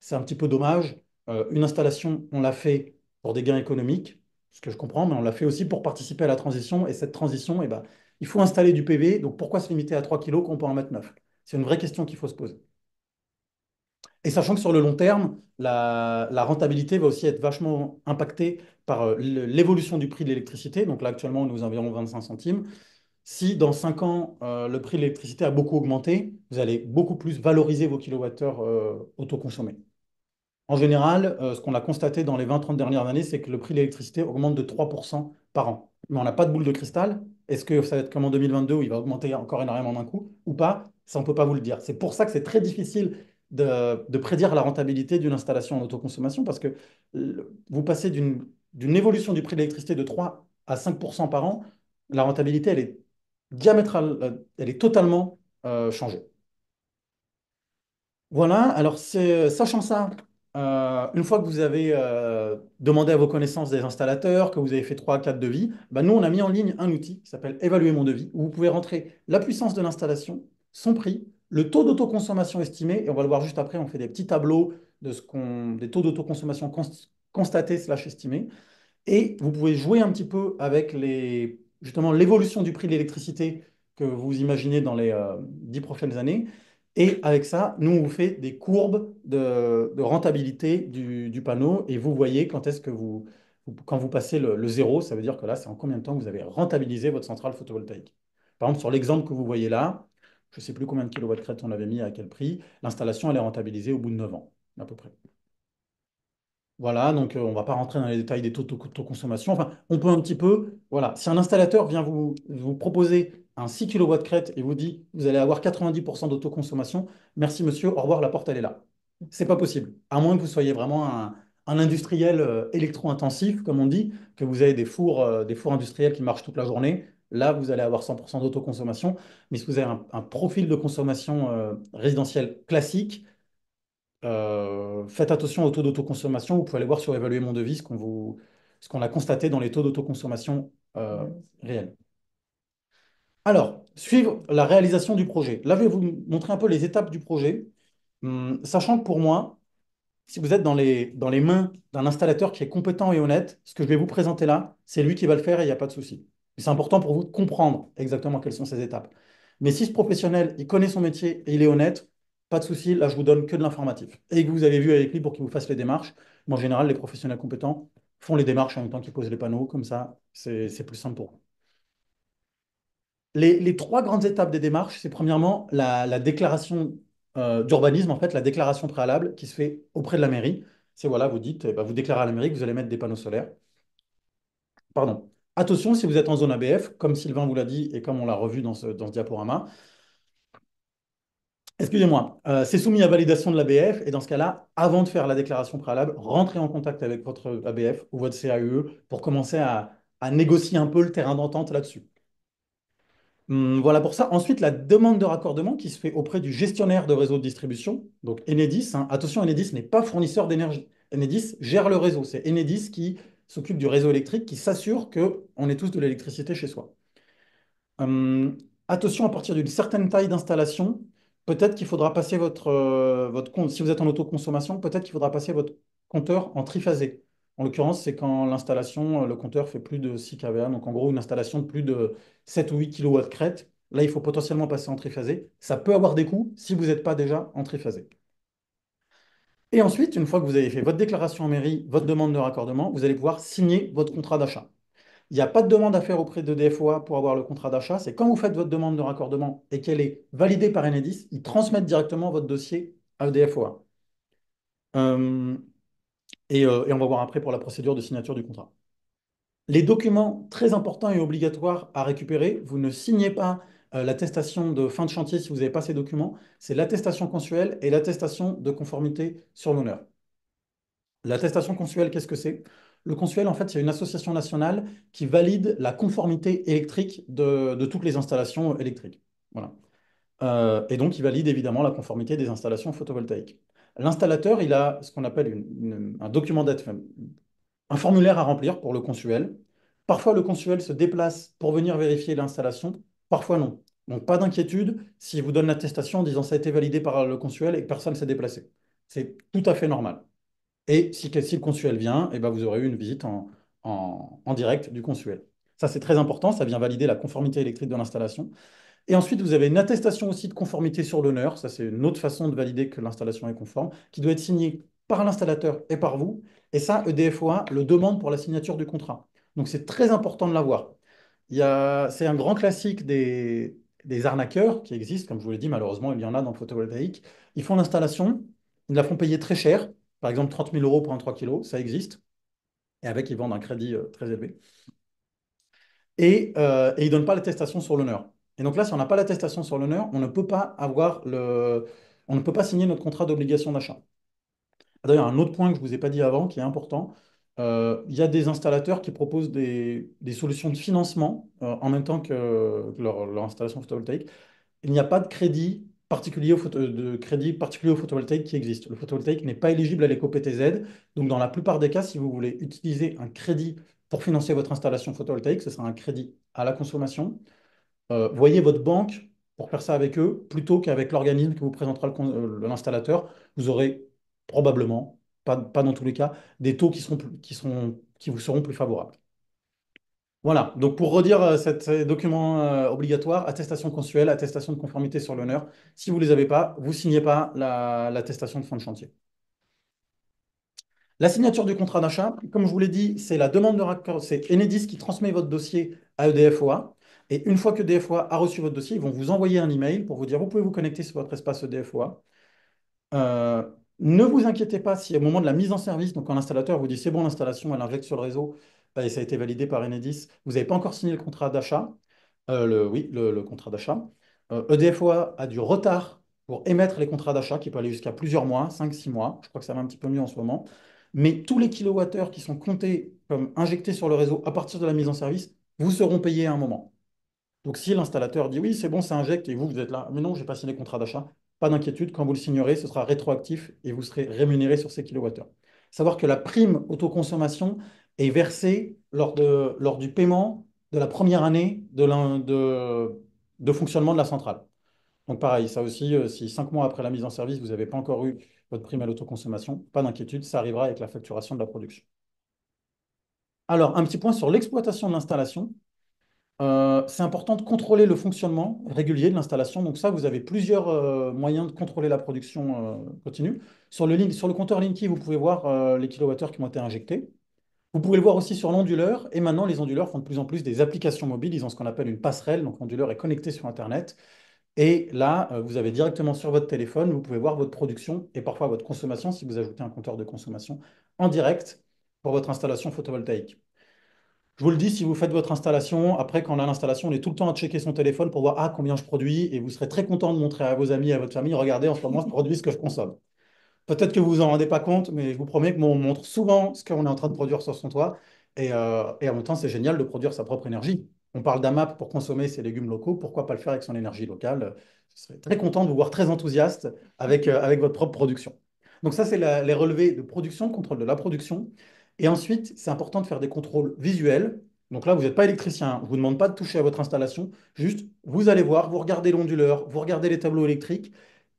c'est un petit peu dommage. Euh, une installation, on l'a fait pour des gains économiques, ce que je comprends, mais on l'a fait aussi pour participer à la transition. Et cette transition, eh ben, il faut installer du PV. Donc pourquoi se limiter à 3 kg quand on peut en mettre 9 C'est une vraie question qu'il faut se poser. Et sachant que sur le long terme, la, rentabilité va aussi être vachement impactée par euh, l'évolution du prix de l'électricité. Donc là, actuellement, nous environ 25 centimes. Si dans 5 ans, euh, le prix de l'électricité a beaucoup augmenté, vous allez beaucoup plus valoriser vos kilowattheures euh, autoconsommés. En général, euh, ce qu'on a constaté dans les 20-30 dernières années, c'est que le prix de l'électricité augmente de 3% par an. Mais on n'a pas de boule de cristal. Est-ce que ça va être comme en 2022 où il va augmenter encore énormément d'un coup ou pas Ça, on ne peut pas vous le dire. C'est pour ça que c'est très difficile de, prédire la rentabilité d'une installation en autoconsommation parce que vous passez d'une évolution du prix de l'électricité de 3 à 5 par an, la rentabilité, elle est diamétrale, euh, elle est totalement euh, changée. Voilà, alors sachant ça, euh, une fois que vous avez demandé à vos connaissances des installateurs, que vous avez fait 3-4 devis, bah, nous, on a mis en ligne un outil qui s'appelle Évaluer mon devis, où vous pouvez rentrer la puissance de l'installation, son prix, le taux d'autoconsommation estimé, et on va le voir juste après, on fait des petits tableaux de ce qu'on, des taux d'autoconsommation constatés slash estimés. Et vous pouvez jouer un petit peu avec les, justement l'évolution du prix de l'électricité que vous imaginez dans les euh, dix prochaines années. Et avec ça, nous, on vous fait des courbes de, rentabilité du, panneau et vous voyez quand est-ce que vous, quand vous passez le, le zéro, ça veut dire que là, c'est en combien de temps vous avez rentabilisé votre centrale photovoltaïque. Par exemple, sur l'exemple que vous voyez là, je ne sais plus combien de kilowatts crête on avait mis, à quel prix. L'installation, elle est rentabilisée au bout de 9 ans, à peu près. Voilà, donc euh, on ne va pas rentrer dans les détails des taux de consommation. Enfin, on peut un petit peu. Voilà, si un installateur vient vous, proposer un 6 kW crête et vous dit vous allez avoir 90% d'autoconsommation, merci monsieur, au revoir, la porte elle est là. C'est pas possible, à moins que vous soyez vraiment un, industriel euh, électro-intensif, comme on dit, que vous ayez des fours, euh, des fours industriels qui marchent toute la journée. Là, vous allez avoir 100% d'autoconsommation. Mais si vous avez un, profil de consommation euh, résidentielle classique, euh, faites attention au taux d'autoconsommation. Vous pouvez aller voir sur Évaluer mon devis ce qu'on a constaté dans les taux d'autoconsommation euh, réels. Alors, suivre la réalisation du projet. Là, je vais vous montrer un peu les étapes du projet, hum, sachant que pour moi, si vous êtes dans les mains d'un installateur qui est compétent et honnête, ce que je vais vous présenter là, c'est lui qui va le faire et il n'y a pas de souci. C'est important pour vous de comprendre exactement quelles sont ces étapes. Mais si ce professionnel, il connaît son métier et il est honnête, pas de souci, là, je vous donne que de l'informatif. Et que vous avez vu avec lui pour qu'il vous fasse les démarches. Mais en général, les professionnels compétents font les démarches en même temps qu'ils posent les panneaux. Comme ça, c'est plus simple pour vous. Les, trois grandes étapes des démarches, c'est premièrement la, déclaration euh, d'urbanisme, en fait, la déclaration préalable qui se fait auprès de la mairie. C'est voilà, vous dites, eh ben, vous déclarez à la mairie que vous allez mettre des panneaux solaires. Pardon. Attention, si vous êtes en zone ABF, comme Sylvain vous l'a dit et comme on l'a revu dans ce, diaporama, excusez-moi, euh, c'est soumis à validation de l'ABF et dans ce cas-là, avant de faire la déclaration préalable, rentrez en contact avec votre ABF ou votre CAE pour commencer à, négocier un peu le terrain d'entente là-dessus. Hum, voilà pour ça. Ensuite, la demande de raccordement qui se fait auprès du gestionnaire de réseau de distribution, donc Enedis. Hein. Attention, Enedis n'est pas fournisseur d'énergie. Enedis gère le réseau. C'est Enedis qui s'occupe du réseau électrique qui s'assure qu'on ait tous de l'électricité chez soi. Euh, attention, à partir d'une certaine taille d'installation, peut-être qu'il faudra passer votre, euh, votre compte, si vous êtes en autoconsommation, peut-être qu'il faudra passer votre compteur en triphasé. En l'occurrence, c'est quand l'installation, euh, le compteur fait plus de 6 kVA, donc en gros une installation de plus de 7 ou 8 kW crête. Là, il faut potentiellement passer en triphasé. Ça peut avoir des coûts si vous n'êtes pas déjà en triphasé. Et ensuite, une fois que vous avez fait votre déclaration en mairie, votre demande de raccordement, vous allez pouvoir signer votre contrat d'achat. Il n'y a pas de demande à faire auprès de DFOA pour avoir le contrat d'achat. C'est quand vous faites votre demande de raccordement et qu'elle est validée par Enedis, ils transmettent directement votre dossier à e DFOA. Euh, euh, et on va voir après pour la procédure de signature du contrat. Les documents très importants et obligatoires à récupérer, vous ne signez pas euh, l'attestation de fin de chantier si vous n'avez pas ces documents, c'est l'attestation consuelle et l'attestation de conformité sur l'honneur. L'attestation consuelle, qu'est-ce que c'est Le consuel, en fait, c'est une association nationale qui valide la conformité électrique de, toutes les installations électriques. Voilà. Euh, et donc, il valide évidemment la conformité des installations photovoltaïques. L'installateur, il a ce qu'on appelle un document un formulaire à remplir pour le consuel. Parfois, le consuel se déplace pour venir vérifier l'installation parfois non. Donc pas d'inquiétude si vous donne l'attestation en disant ça a été validé par le consuel et que personne ne s'est déplacé. C'est tout à fait normal. Et si, le consuel vient, eh ben vous aurez eu une visite en, en direct du consuel. Ça, c'est très important. Ça vient valider la conformité électrique de l'installation. Et ensuite, vous avez une attestation aussi de conformité sur l'honneur. Ça, c'est une autre façon de valider que l'installation est conforme, qui doit être signée par l'installateur et par vous. Et ça, EDFOA le demande pour la signature du contrat. Donc, c'est très important de l'avoir c'est un grand classique des, arnaqueurs qui existent, comme je vous l'ai dit, malheureusement, il y en a dans le photovoltaïque. Ils font l'installation, ils la font payer très cher, par exemple 30 000 euros pour un 3 kg, ça existe, et avec, ils vendent un crédit euh, très élevé. Et, euh, ils ne donnent pas l'attestation sur l'honneur. Et donc là, si on n'a pas l'attestation sur l'honneur, on ne peut pas avoir le... On ne peut pas signer notre contrat d'obligation d'achat. D'ailleurs, un autre point que je ne vous ai pas dit avant, qui est important, il euh, y a des installateurs qui proposent des, solutions de financement euh, en même temps que leur, installation photovoltaïque. Il n'y a pas de crédit particulier de crédit particulier au photovoltaïque qui existe. Le photovoltaïque n'est pas éligible à l'éco-PTZ. Donc, dans la plupart des cas, si vous voulez utiliser un crédit pour financer votre installation photovoltaïque, ce sera un crédit à la consommation. Euh, voyez votre banque pour faire ça avec eux plutôt qu'avec l'organisme que vous présentera l'installateur. Vous aurez probablement pas, dans tous les cas, des taux qui, qui, sont, qui vous seront plus favorables. Voilà, donc pour redire document euh, ces documents euh, obligatoires, attestation consuelle, attestation de conformité sur l'honneur, si vous ne les avez pas, vous ne signez pas l'attestation de fin de chantier. La signature du contrat d'achat, comme je vous l'ai dit, c'est la demande de raccord, c'est Enedis qui transmet votre dossier à EDFOA. Et une fois que EDFOA a reçu votre dossier, ils vont vous envoyer un email pour vous dire vous pouvez vous connecter sur votre espace EDFOA. Euh, ne vous inquiétez pas si au moment de la mise en service, donc quand l'installateur vous dit c'est bon, l'installation, elle injecte sur le réseau bah, et ça a été validé par Enedis, vous n'avez pas encore signé le contrat d'achat. Euh, oui, le, contrat d'achat. EDFOA euh, e a du retard pour émettre les contrats d'achat qui peut aller jusqu'à plusieurs mois, 5-6 mois. Je crois que ça va un petit peu mieux en ce moment. Mais tous les kilowattheures qui sont comptés comme injectés sur le réseau à partir de la mise en service, vous seront payés à un moment. Donc si l'installateur dit oui, c'est bon, ça injecte, et vous, vous êtes là, mais non, j'ai pas signé le contrat d'achat, pas d'inquiétude, quand vous le signerez, ce sera rétroactif et vous serez rémunéré sur ces kilowattheures. Savoir que la prime autoconsommation est versée lors, de, lors du paiement de la première année de, de, fonctionnement de la centrale. Donc pareil, ça aussi, euh, si cinq mois après la mise en service, vous n'avez pas encore eu votre prime à l'autoconsommation, pas d'inquiétude, ça arrivera avec la facturation de la production. Alors, un petit point sur l'exploitation de l'installation. Euh, c'est important de contrôler le fonctionnement régulier de l'installation. Donc ça, vous avez plusieurs euh, moyens de contrôler la production euh, continue. Sur le, sur le compteur Linky, vous pouvez voir les kilowattheures qui ont été injectés. Vous pouvez le voir aussi sur l'onduleur. Et maintenant, les onduleurs font de plus en plus des applications mobiles. Ils ont ce qu'on appelle une passerelle. Donc l'onduleur est connecté sur Internet. Et là, vous avez directement sur votre téléphone, vous pouvez voir votre production et parfois votre consommation si vous ajoutez un compteur de consommation en direct pour votre installation photovoltaïque. Je vous le dis, si vous faites votre installation, après, quand on a l'installation, on est tout le temps à checker son téléphone pour voir ah, combien je produis et vous serez très content de montrer à vos amis, à votre famille, regardez en ce moment, je produis ce que je consomme. Peut-être que vous vous en rendez pas compte, mais je vous promets que on montre souvent ce qu'on est en train de produire sur son toit. Euh, et, en même temps, c'est génial de produire sa propre énergie. On parle d'AMAP pour consommer ses légumes locaux, pourquoi pas le faire avec son énergie locale Je serais très content de vous voir très enthousiaste avec, euh, avec votre propre production. Donc ça, c'est les relevés de production, contrôle de la production. Et ensuite, c'est important de faire des contrôles visuels. Donc là, vous n'êtes pas électricien, hein. je ne vous demande pas de toucher à votre installation, juste vous allez voir, vous regardez l'onduleur, vous regardez les tableaux électriques,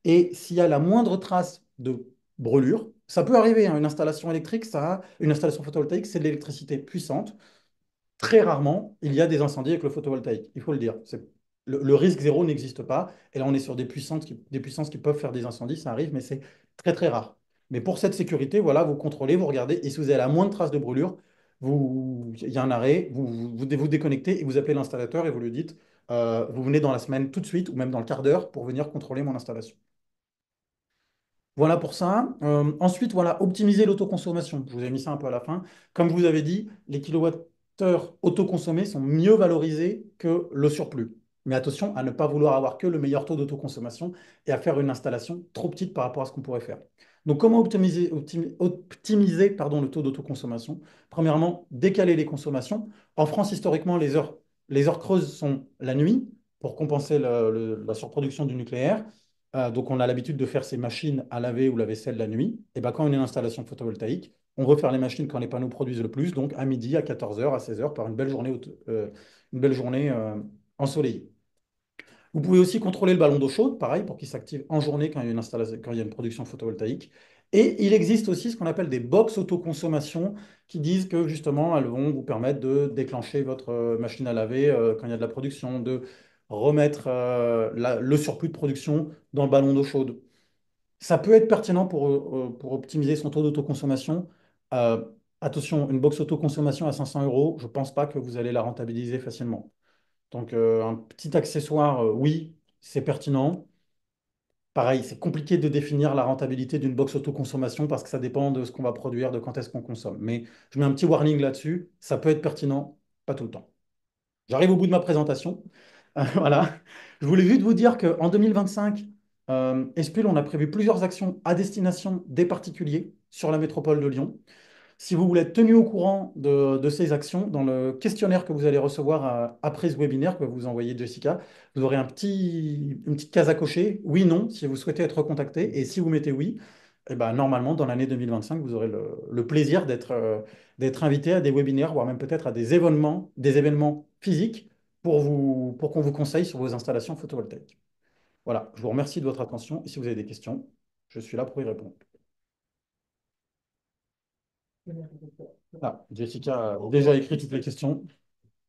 et s'il y a la moindre trace de brûlure, ça peut arriver, hein. une installation électrique, ça une installation photovoltaïque, c'est de l'électricité puissante. Très rarement, il y a des incendies avec le photovoltaïque, il faut le dire. Le, le, risque zéro n'existe pas, et là on est sur des des puissances qui peuvent faire des incendies, ça arrive, mais c'est très très rare. Mais pour cette sécurité, voilà, vous contrôlez, vous regardez, et si vous avez la moindre trace de brûlure, il y a un arrêt, vous vous, déconnectez et vous appelez l'installateur et vous lui dites, euh, vous venez dans la semaine tout de suite ou même dans le quart d'heure pour venir contrôler mon installation. Voilà pour ça. Euh, ensuite, voilà, optimiser l'autoconsommation. Je vous ai mis ça un peu à la fin. Comme je vous avais dit, les kilowattheures autoconsommés sont mieux valorisés que le surplus. Mais attention à ne pas vouloir avoir que le meilleur taux d'autoconsommation et à faire une installation trop petite par rapport à ce qu'on pourrait faire. Donc, comment optimiser, le taux d'autoconsommation Premièrement, décaler les consommations. En France, historiquement, les heures, creuses sont la nuit pour compenser la surproduction du nucléaire. Euh, donc, on a l'habitude de faire ces machines à laver ou la vaisselle la nuit. Et ben, quand on est une installation photovoltaïque, on refaire les machines quand les panneaux produisent le plus, donc à midi, à 14h, à 16h, par une belle journée, euh, une belle journée euh, ensoleillée. Vous pouvez aussi contrôler le ballon d'eau chaude, pareil, pour qu'il s'active en journée quand il, y a une production photovoltaïque. Et il existe aussi ce qu'on appelle des box autoconsommation qui disent que justement, elles vont vous permettre de déclencher votre euh, machine à laver euh, quand il y a de la production, de remettre euh, le surplus de production dans le ballon d'eau chaude. Ça peut être pertinent pour, pour optimiser son taux d'autoconsommation. attention, une box autoconsommation à 500 euros, je ne pense pas que vous allez la rentabiliser facilement. Donc, euh, un petit accessoire, euh, oui, c'est pertinent. Pareil, c'est compliqué de définir la rentabilité d'une box autoconsommation parce que ça dépend de ce qu'on va produire, de quand est-ce qu'on consomme. Mais je mets un petit warning là-dessus, ça peut être pertinent, pas tout le temps. J'arrive au bout de ma présentation. voilà. Je voulais juste vous dire qu'en 2025, euh, on a prévu plusieurs actions à destination des particuliers sur la métropole de Lyon. Si vous voulez être tenu au courant de, ces actions, dans le questionnaire que vous allez recevoir euh, après ce webinaire que vous envoyez Jessica, vous aurez un petit, une petite case à cocher, oui, non, si vous souhaitez être contacté. Et si vous mettez oui, eh ben, normalement, dans l'année 2025, vous aurez le, plaisir euh, d'être invité à des webinaires, voire même peut-être à des événements, des événements physiques pour, pour qu'on vous conseille sur vos installations photovoltaïques. Voilà, je vous remercie de votre attention et si vous avez des questions, je suis là pour y répondre. Ah, Jessica a déjà écrit toutes les questions.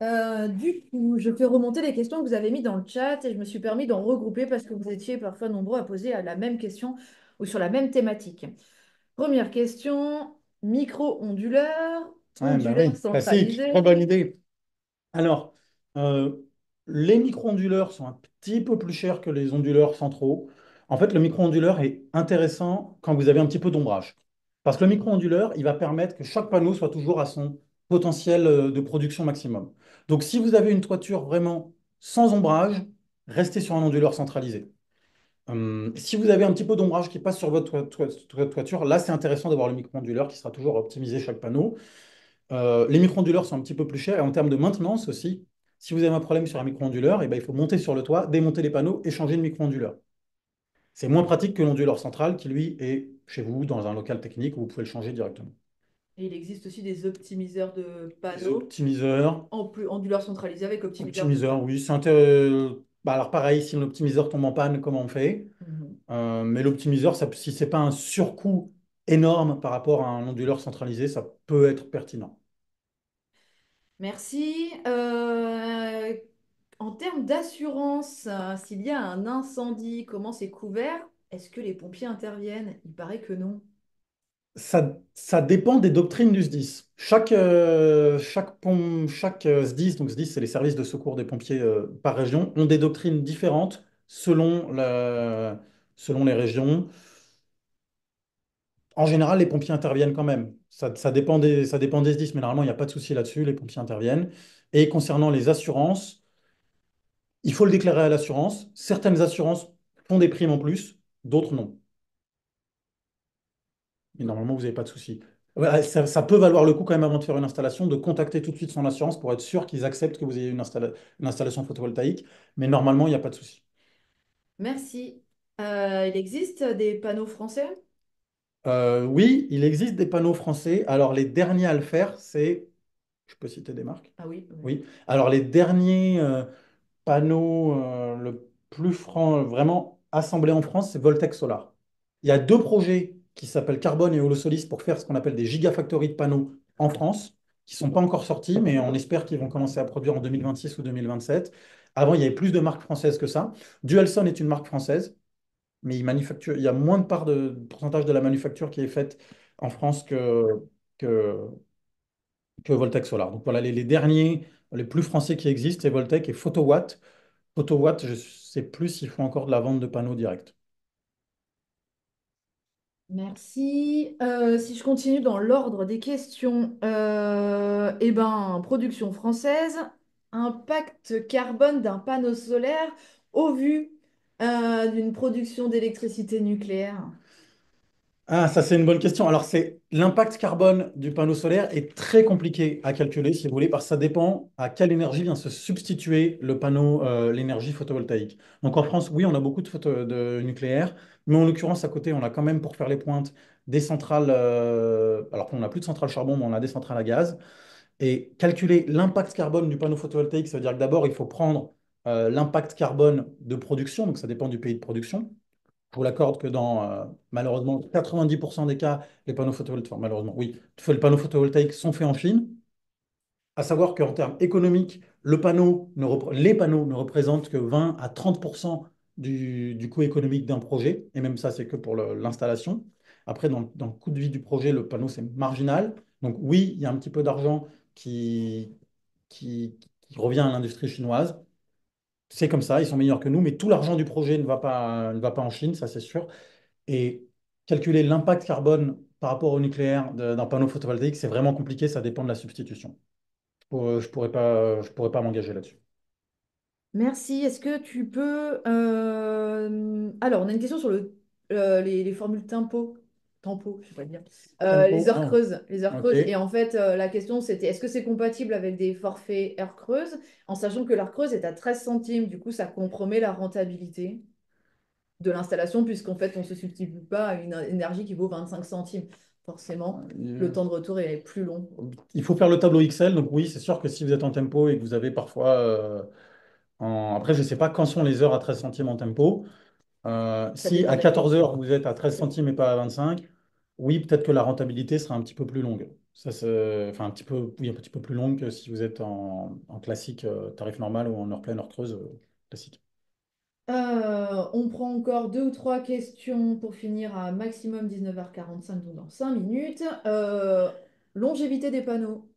Euh, du coup, je fais remonter les questions que vous avez mises dans le chat et je me suis permis d'en regrouper parce que vous étiez parfois nombreux à poser la même question ou sur la même thématique. Première question, micro-onduleur, ah, bah oui, Très bonne idée. Alors, euh, les micro-onduleurs sont un petit peu plus chers que les onduleurs centraux. En fait, le micro-onduleur est intéressant quand vous avez un petit peu d'ombrage. Parce que le micro-onduleur, il va permettre que chaque panneau soit toujours à son potentiel euh, de production maximum. Donc, si vous avez une toiture vraiment sans ombrage, restez sur un onduleur centralisé. Hum, si vous avez un petit peu d'ombrage qui passe sur votre toiture, là, c'est intéressant d'avoir le micro-onduleur qui sera toujours optimisé chaque panneau. Euh, les micro-onduleurs sont un petit peu plus chers et en termes de maintenance aussi, si vous avez un problème sur un micro-onduleur, eh ben, il faut monter sur le toit, démonter les panneaux et changer de micro-onduleur. C'est moins pratique que l'onduleur central qui, lui, est chez vous, dans un local technique où vous pouvez le changer directement. Et il existe aussi des optimiseurs de panneaux. Des optimiseurs. En plus, onduleur centralisé avec optimiseur. Optimiseur, oui. C'est euh, bah, alors pareil, si l'optimiseur tombe en panne, comment on fait mm-hmm. euh, Mais l'optimiseur, si ce n'est pas un surcoût énorme par rapport à un onduleur centralisé, ça peut être pertinent. Merci. Euh, en termes d'assurance, euh, s'il y a un incendie, comment c'est couvert? Est-ce que les pompiers interviennent? Il paraît que non. Ça, ça dépend des doctrines du SDIS. Chaque, euh, chaque, chaque SDIS, euh, donc SDIS, c'est les services de secours des pompiers par région, ont des doctrines différentes selon, selon les régions. En général, les pompiers interviennent quand même. Ça, ça dépend des, ça dépend des SDIS, mais normalement, il n'y a pas de souci là-dessus, les pompiers interviennent. Et concernant les assurances, il faut le déclarer à l'assurance. Certaines assurances font des primes en plus, d'autres non. Mais normalement, vous n'avez pas de souci. Ça, peut valoir le coup quand même avant de faire une installation, de contacter tout de suite son assurance pour être sûr qu'ils acceptent que vous ayez une, installation photovoltaïque. Mais normalement, il n'y a pas de souci. Merci. Euh, il existe des panneaux français euh, Oui, il existe des panneaux français. Alors, les derniers à le faire, c'est... Je peux citer des marques Ah oui. Oui. Alors, les derniers... Euh, panneau euh, le plus franc, vraiment assemblé en France, c'est Voltex Solar. Il y a deux projets qui s'appellent Carbone et Holosolis pour faire ce qu'on appelle des gigafactories de panneaux en France, qui ne sont pas encore sortis, mais on espère qu'ils vont commencer à produire en 2026 ou 2027. Avant, il y avait plus de marques françaises que ça. Dualson est une marque française, mais il, manufacture, il y a moins de part de, pourcentage de la manufacture qui est faite en France que, que, que Solar. Donc voilà les derniers les plus français qui existent, c'est Voltec et Photowatt. Photowatt, je ne sais plus s'ils font encore de la vente de panneaux directs. Merci. Euh, si je continue dans l'ordre des questions, euh, eh ben, production française, impact carbone d'un panneau solaire au vu euh, d'une production d'électricité nucléaire. Ah, ça c'est une bonne question. Alors c'est l'impact carbone du panneau solaire est très compliqué à calculer, si vous voulez, parce que ça dépend à quelle énergie vient se substituer le panneau, euh, l'énergie photovoltaïque. Donc en France, oui, on a beaucoup de, de nucléaire, mais en l'occurrence à côté, on a quand même pour faire les pointes des centrales. Euh, alors on n'a plus de centrales charbon, mais on a des centrales à gaz. Et calculer l'impact carbone du panneau photovoltaïque, ça veut dire que d'abord il faut prendre euh, l'impact carbone de production, donc ça dépend du pays de production je vous l'accorde que dans, euh, malheureusement, 90% des cas, les panneaux photovoltaïques, malheureusement, oui, les panneaux photovoltaïques sont faits en Chine. À savoir qu'en termes économiques, le panneau les panneaux ne représentent que 20 à 30% du, coût économique d'un projet, et même ça, c'est que pour l'installation. Après, dans, le coût de vie du projet, le panneau, c'est marginal. Donc oui, il y a un petit peu d'argent qui revient à l'industrie chinoise, c'est comme ça, ils sont meilleurs que nous, mais tout l'argent du projet ne va pas, ne va pas en Chine, ça c'est sûr. Et calculer l'impact carbone par rapport au nucléaire d'un panneau photovoltaïque, c'est vraiment compliqué, ça dépend de la substitution. Je ne pourrais pas, pas m'engager là-dessus. Merci. Est-ce que tu peux... Euh, alors, on a une question sur euh, les, les formules d'impôt tempo, je sais pas dire, euh, les heures ah. creuses. Les heures Et en fait, euh, la question, c'était est-ce que c'est compatible avec des forfaits heures creuses, en sachant que l'heure creuse est à 13 centimes, du coup, ça compromet la rentabilité de l'installation, puisqu'en fait, on ne se substitue pas à une énergie qui vaut 25 centimes. Forcément, le euh, temps de retour est plus long. Il faut faire le tableau XL. Donc oui, c'est sûr que si vous êtes en tempo et que vous avez parfois... Après, je ne sais pas quand sont les heures à 13 centimes en tempo. Euh, si à 14 heures, vous êtes à 13 centimes et pas à 25, oui, peut-être que la rentabilité sera un petit peu plus longue. Ça, enfin, un petit peu, oui, un petit peu plus longue que si vous êtes en, classique euh, tarif normal ou en heure pleine, heure creuse euh, classique. on prend encore deux ou trois questions pour finir à maximum 19h45, donc dans 5 minutes. longévité des panneaux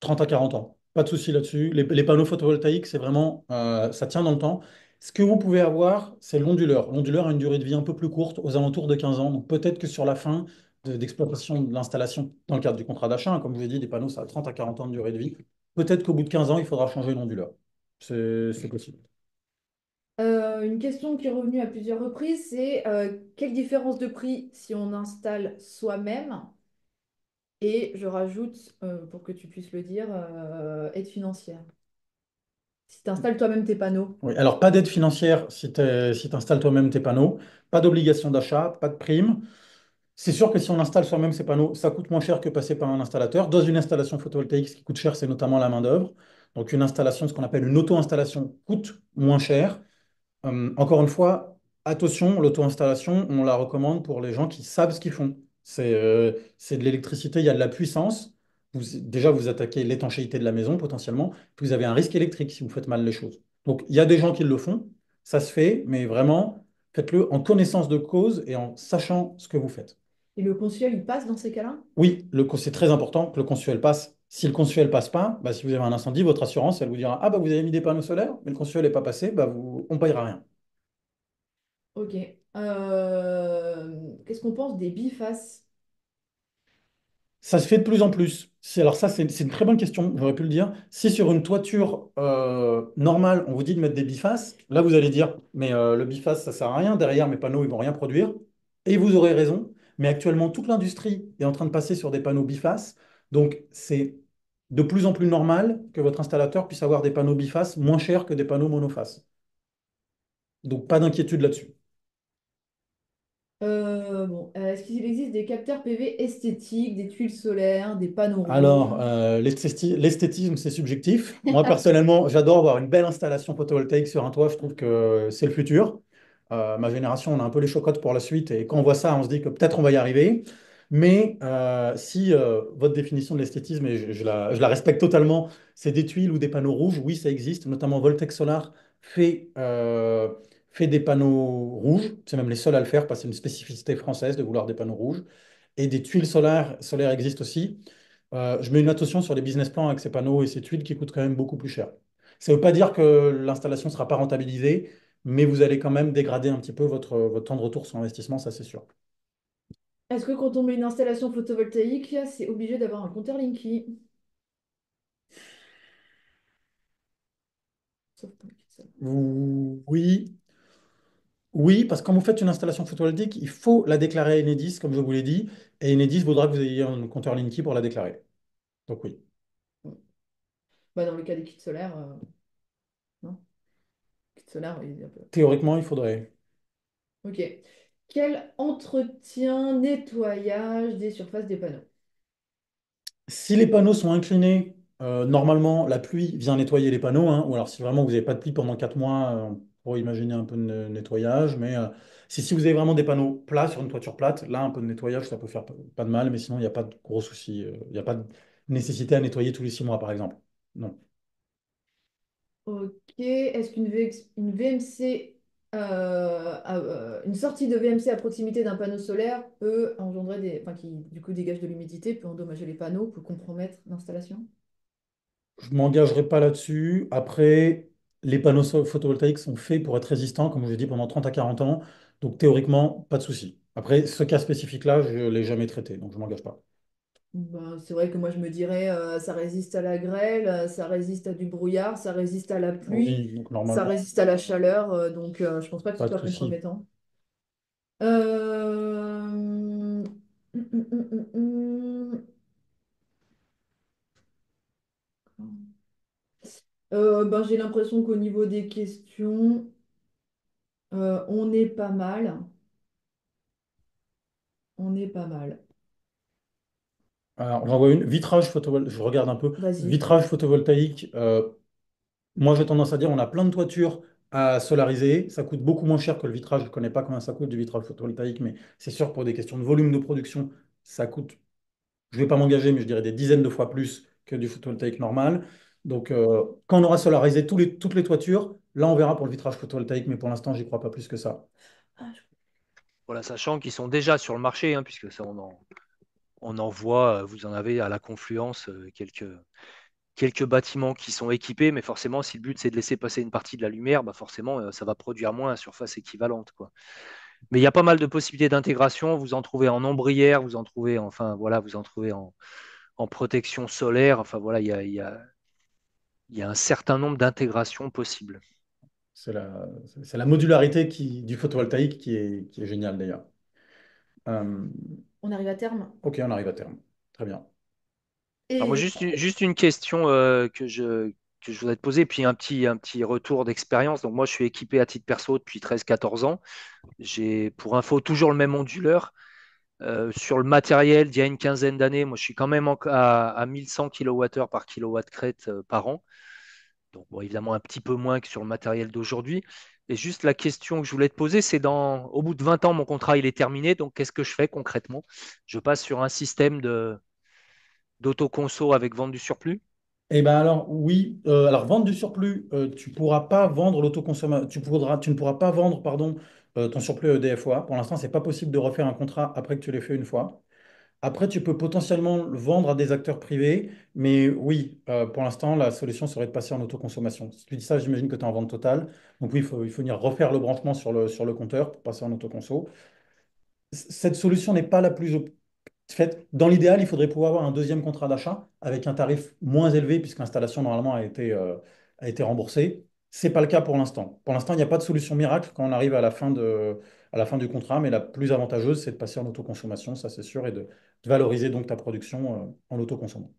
30 à 40 ans. Pas de souci là-dessus. Les, les, panneaux photovoltaïques, c'est vraiment, ça tient dans le temps. Ce que vous pouvez avoir, c'est l'onduleur. L'onduleur a une durée de vie un peu plus courte, aux alentours de 15 ans. Donc peut-être que sur la fin d'exploitation de, de l'installation dans le cadre du contrat d'achat, hein, comme je vous ai dit, des panneaux, ça a 30 à 40 ans de durée de vie. Peut-être qu'au bout de 15 ans, il faudra changer l'onduleur. C'est possible. Euh, une question qui est revenue à plusieurs reprises, c'est euh, quelle différence de prix si on installe soi-même Et je rajoute, euh, pour que tu puisses le dire, aide financière. Si tu installes toi-même tes panneaux. Oui, alors pas d'aide financière si tu installes toi-même tes panneaux, pas d'obligation d'achat, pas de prime. C'est sûr que si on installe soi-même ses panneaux, ça coûte moins cher que passer par un installateur. Dans une installation photovoltaïque, ce qui coûte cher, c'est notamment la main-d'œuvre. Donc une installation, ce qu'on appelle une auto-installation, coûte moins cher. Hum, encore une fois, attention, l'auto-installation, on la recommande pour les gens qui savent ce qu'ils font. C'est euh, de l'électricité, il y a de la puissance déjà vous attaquez l'étanchéité de la maison potentiellement, vous avez un risque électrique si vous faites mal les choses. Donc il y a des gens qui le font, ça se fait, mais vraiment, faites-le en connaissance de cause et en sachant ce que vous faites. Et le consuel, il passe dans ces cas-là Oui, c'est très important que le consuel passe. Si le consuel ne passe pas, bah, si vous avez un incendie, votre assurance, elle vous dira Ah, bah, vous avez mis des panneaux solaires, mais le consuel n'est pas passé, bah, vous, on ne payera rien. Ok. Euh, qu'est-ce qu'on pense des bifaces ça se fait de plus en plus. alors ça, c'est une très bonne question, j'aurais pu le dire. Si sur une toiture euh, normale, on vous dit de mettre des bifaces, là, vous allez dire, mais euh, le biface, ça ne sert à rien. Derrière, mes panneaux, ils ne vont rien produire. Et vous aurez raison. Mais actuellement, toute l'industrie est en train de passer sur des panneaux bifaces. Donc, c'est de plus en plus normal que votre installateur puisse avoir des panneaux bifaces moins chers que des panneaux monofaces. Donc, pas d'inquiétude là-dessus. Euh, bon, euh, est-ce qu'il existe des capteurs PV esthétiques, des tuiles solaires, des panneaux Alors, rouges? Alors, euh, l'esthétisme, c'est subjectif. Moi, personnellement, j'adore voir une belle installation photovoltaïque sur un toit. Je trouve que c'est le futur. ma génération, on a un peu les chocottes pour la suite. Et quand on voit ça, on se dit que peut-être on va y arriver. Mais si votre définition de l'esthétisme, et je, la, respecte totalement, c'est des tuiles ou des panneaux rouges, oui, ça existe. Notamment, Voltex Solar fait fait des panneaux rouges, c'est même les seuls à le faire, parce que c'est une spécificité française de vouloir des panneaux rouges, et des tuiles solaires, existent aussi. Euh, je mets une attention sur les business plans avec ces panneaux et ces tuiles qui coûtent quand même beaucoup plus cher. Ça ne veut pas dire que l'installation ne sera pas rentabilisée, mais vous allez quand même dégrader un petit peu votre, votre temps de retour sur investissement, ça c'est sûr. Est-ce que quand on met une installation photovoltaïque, c'est obligé d'avoir un compteur Linky Oui, oui, parce que quand vous faites une installation photovoltaïque, il faut la déclarer à Enedis, comme je vous l'ai dit, et Enedis voudra que vous ayez un compteur Linky pour la déclarer. Donc oui. Bah, dans le cas des kits solaires, euh, non Kits solaires, oui. un peu. Théoriquement, il faudrait. Ok. Quel entretien, nettoyage des surfaces des panneaux? Si les panneaux sont inclinés, euh, normalement, la pluie vient nettoyer les panneaux, hein, ou alors si vraiment vous n'avez pas de pluie pendant 4 mois, euh, pour imaginer un peu de nettoyage. Mais euh, si, vous avez vraiment des panneaux plats sur une toiture plate, là, un peu de nettoyage, ça peut faire pas de mal. Mais sinon, il n'y a pas de gros soucis. Euh, il n'y a pas de nécessité à nettoyer tous les six mois, par exemple. Non. Ok. Est-ce qu'une VMC euh, une sortie de VMC à proximité d'un panneau solaire peut engendrer des, enfin, qui du coup dégage de l'humidité, peut endommager les panneaux, peut compromettre l'installation. Je m'engagerai pas là-dessus. Après, les panneaux photovoltaïques sont faits pour être résistants, comme je l'ai dit, pendant 30 à 40 ans. Donc théoriquement, pas de souci. Après, ce cas spécifique-là, je ne l'ai jamais traité, donc je ne m'engage pas. Bah, c'est vrai que moi, je me dirais, euh, ça résiste à la grêle, euh, ça résiste à du brouillard, ça résiste à la pluie, ça résiste à la chaleur. Euh, donc, je ne pense pas que ce soit compromettant. Mmh, hum, hum, hum, Euh, ben, j'ai l'impression qu'au niveau des questions, euh, on est pas mal. On est pas mal. Alors, j'en vois une. Vitrage photovoltaïque. Je regarde un peu. Vitrage photovoltaïque. Euh, moi, j'ai tendance à dire, on a plein de toitures à solariser. Ça coûte beaucoup moins cher que le vitrage. Je ne connais pas combien ça coûte du vitrage photovoltaïque, mais c'est sûr pour des questions de volume de production, ça coûte. Je ne vais pas m'engager, mais je dirais des dizaines de fois plus que du photovoltaïque normal. Donc, euh, quand on aura solarisé toutes les toitures, là, on verra pour le vitrage photovoltaïque, mais pour l'instant, j'y crois pas plus que ça. Ah, voilà, sachant qu'ils sont déjà sur le marché, hein, puisque ça, on, en, on voit, euh, vous en avez à la confluence euh, quelques, quelques bâtiments qui sont équipés, mais forcément, si le but c'est de laisser passer une partie de la lumière, bah, forcément, ça va produire moins à surface équivalente. Mais il y a pas mal de possibilités d'intégration. Vous en trouvez en ombrière, vous en trouvez, enfin voilà, vous en trouvez en, protection solaire. Enfin voilà, il y a, il y a un certain nombre d'intégrations possibles. C'est la, modularité du photovoltaïque qui est, qui géniale d'ailleurs. Euh, on arrive à terme Ok, on arrive à terme. Très bien. moi, juste, une question euh, que, je, voudrais te poser, puis un petit, un petit retour d'expérience. Donc moi, je suis équipé à titre perso depuis 13-14 ans. J'ai, pour info, toujours le même onduleur. Euh, sur le matériel d'il y a une quinzaine d'années, moi je suis quand même à, 1100 kWh par kilowatt crête euh, par an. Donc évidemment un petit peu moins que sur le matériel d'aujourd'hui. Et juste la question que je voulais te poser, c'est dans au bout de 20 ans, mon contrat il est terminé, donc qu'est-ce que je fais concrètement Je passe sur un système d'autoconso avec vente du surplus eh bien alors oui, euh, alors vente du surplus, tu pourras pas vendre l'autoconsommation, tu, tu, ne pourras pas vendre pardon euh, ton surplus EDFOA. Pour l'instant, ce n'est pas possible de refaire un contrat après que tu l'aies fait une fois. Après, tu peux potentiellement le vendre à des acteurs privés, mais oui, euh, pour l'instant, la solution serait de passer en autoconsommation. Si tu dis ça, j'imagine que tu es en vente totale. Donc oui, il faut, venir refaire le branchement sur le, sur le compteur pour passer en autoconso. Cette solution n'est pas la plus faite. dans l'idéal, il faudrait pouvoir avoir un deuxième contrat d'achat avec un tarif moins élevé, puisque l'installation normalement a été, euh, a été remboursée. Ce n'est pas le cas pour l'instant. Pour l'instant, il n'y a pas de solution miracle quand on arrive à la fin, de, à la fin du contrat, mais la plus avantageuse, c'est de passer en autoconsommation, ça c'est sûr, et de, valoriser donc ta production euh, en autoconsommant.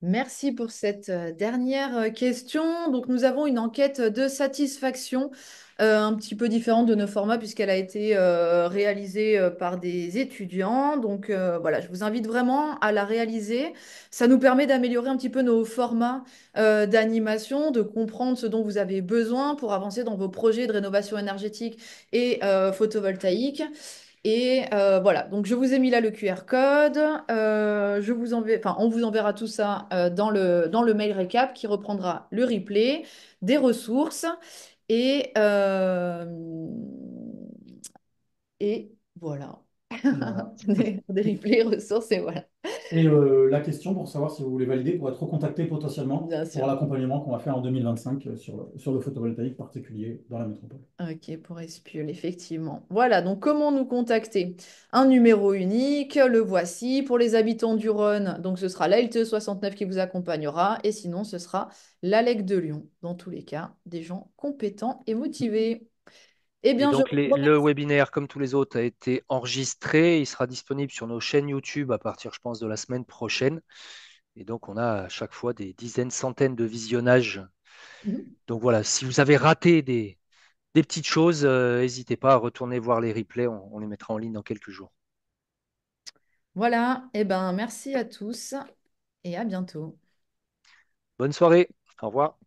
Merci pour cette euh, dernière euh, question. Donc, nous avons une enquête de satisfaction euh, un petit peu différente de nos formats puisqu'elle a été réalisée par des étudiants. Donc, voilà, je vous invite vraiment à la réaliser. Ça nous permet d'améliorer un petit peu nos formats d'animation, de comprendre ce dont vous avez besoin pour avancer dans vos projets de rénovation énergétique et photovoltaïque. Et euh, voilà, donc je vous ai mis là le QR code. Euh, je vous on vous enverra tout ça euh, dans, le, dans le mail recap qui reprendra le replay, des ressources et, et voilà voilà. des, replays, ressources et voilà. Et euh, la question pour savoir si vous voulez valider pour être recontacté potentiellement pour l'accompagnement qu'on va faire en 2025 euh, sur, sur le photovoltaïque particulier dans la métropole. Ok, pour Espiul, effectivement. Voilà, donc comment nous contacter Un numéro unique, le voici. Pour les habitants du Rhône, donc ce sera l'ALTE e 69 qui vous accompagnera et sinon ce sera l'ALEC de Lyon. Dans tous les cas, des gens compétents et motivés donc, le webinaire, comme tous les autres, a été enregistré. Il sera disponible sur nos chaînes YouTube à partir, je pense, de la semaine prochaine. Et donc, on a à chaque fois des dizaines, centaines de visionnages. Mhm. Donc voilà, si vous avez raté des, petites choses, euh, n'hésitez pas à retourner voir les replays. On, les mettra en ligne dans quelques jours. Voilà, et eh ben merci à tous et à bientôt. Bonne soirée. Au revoir.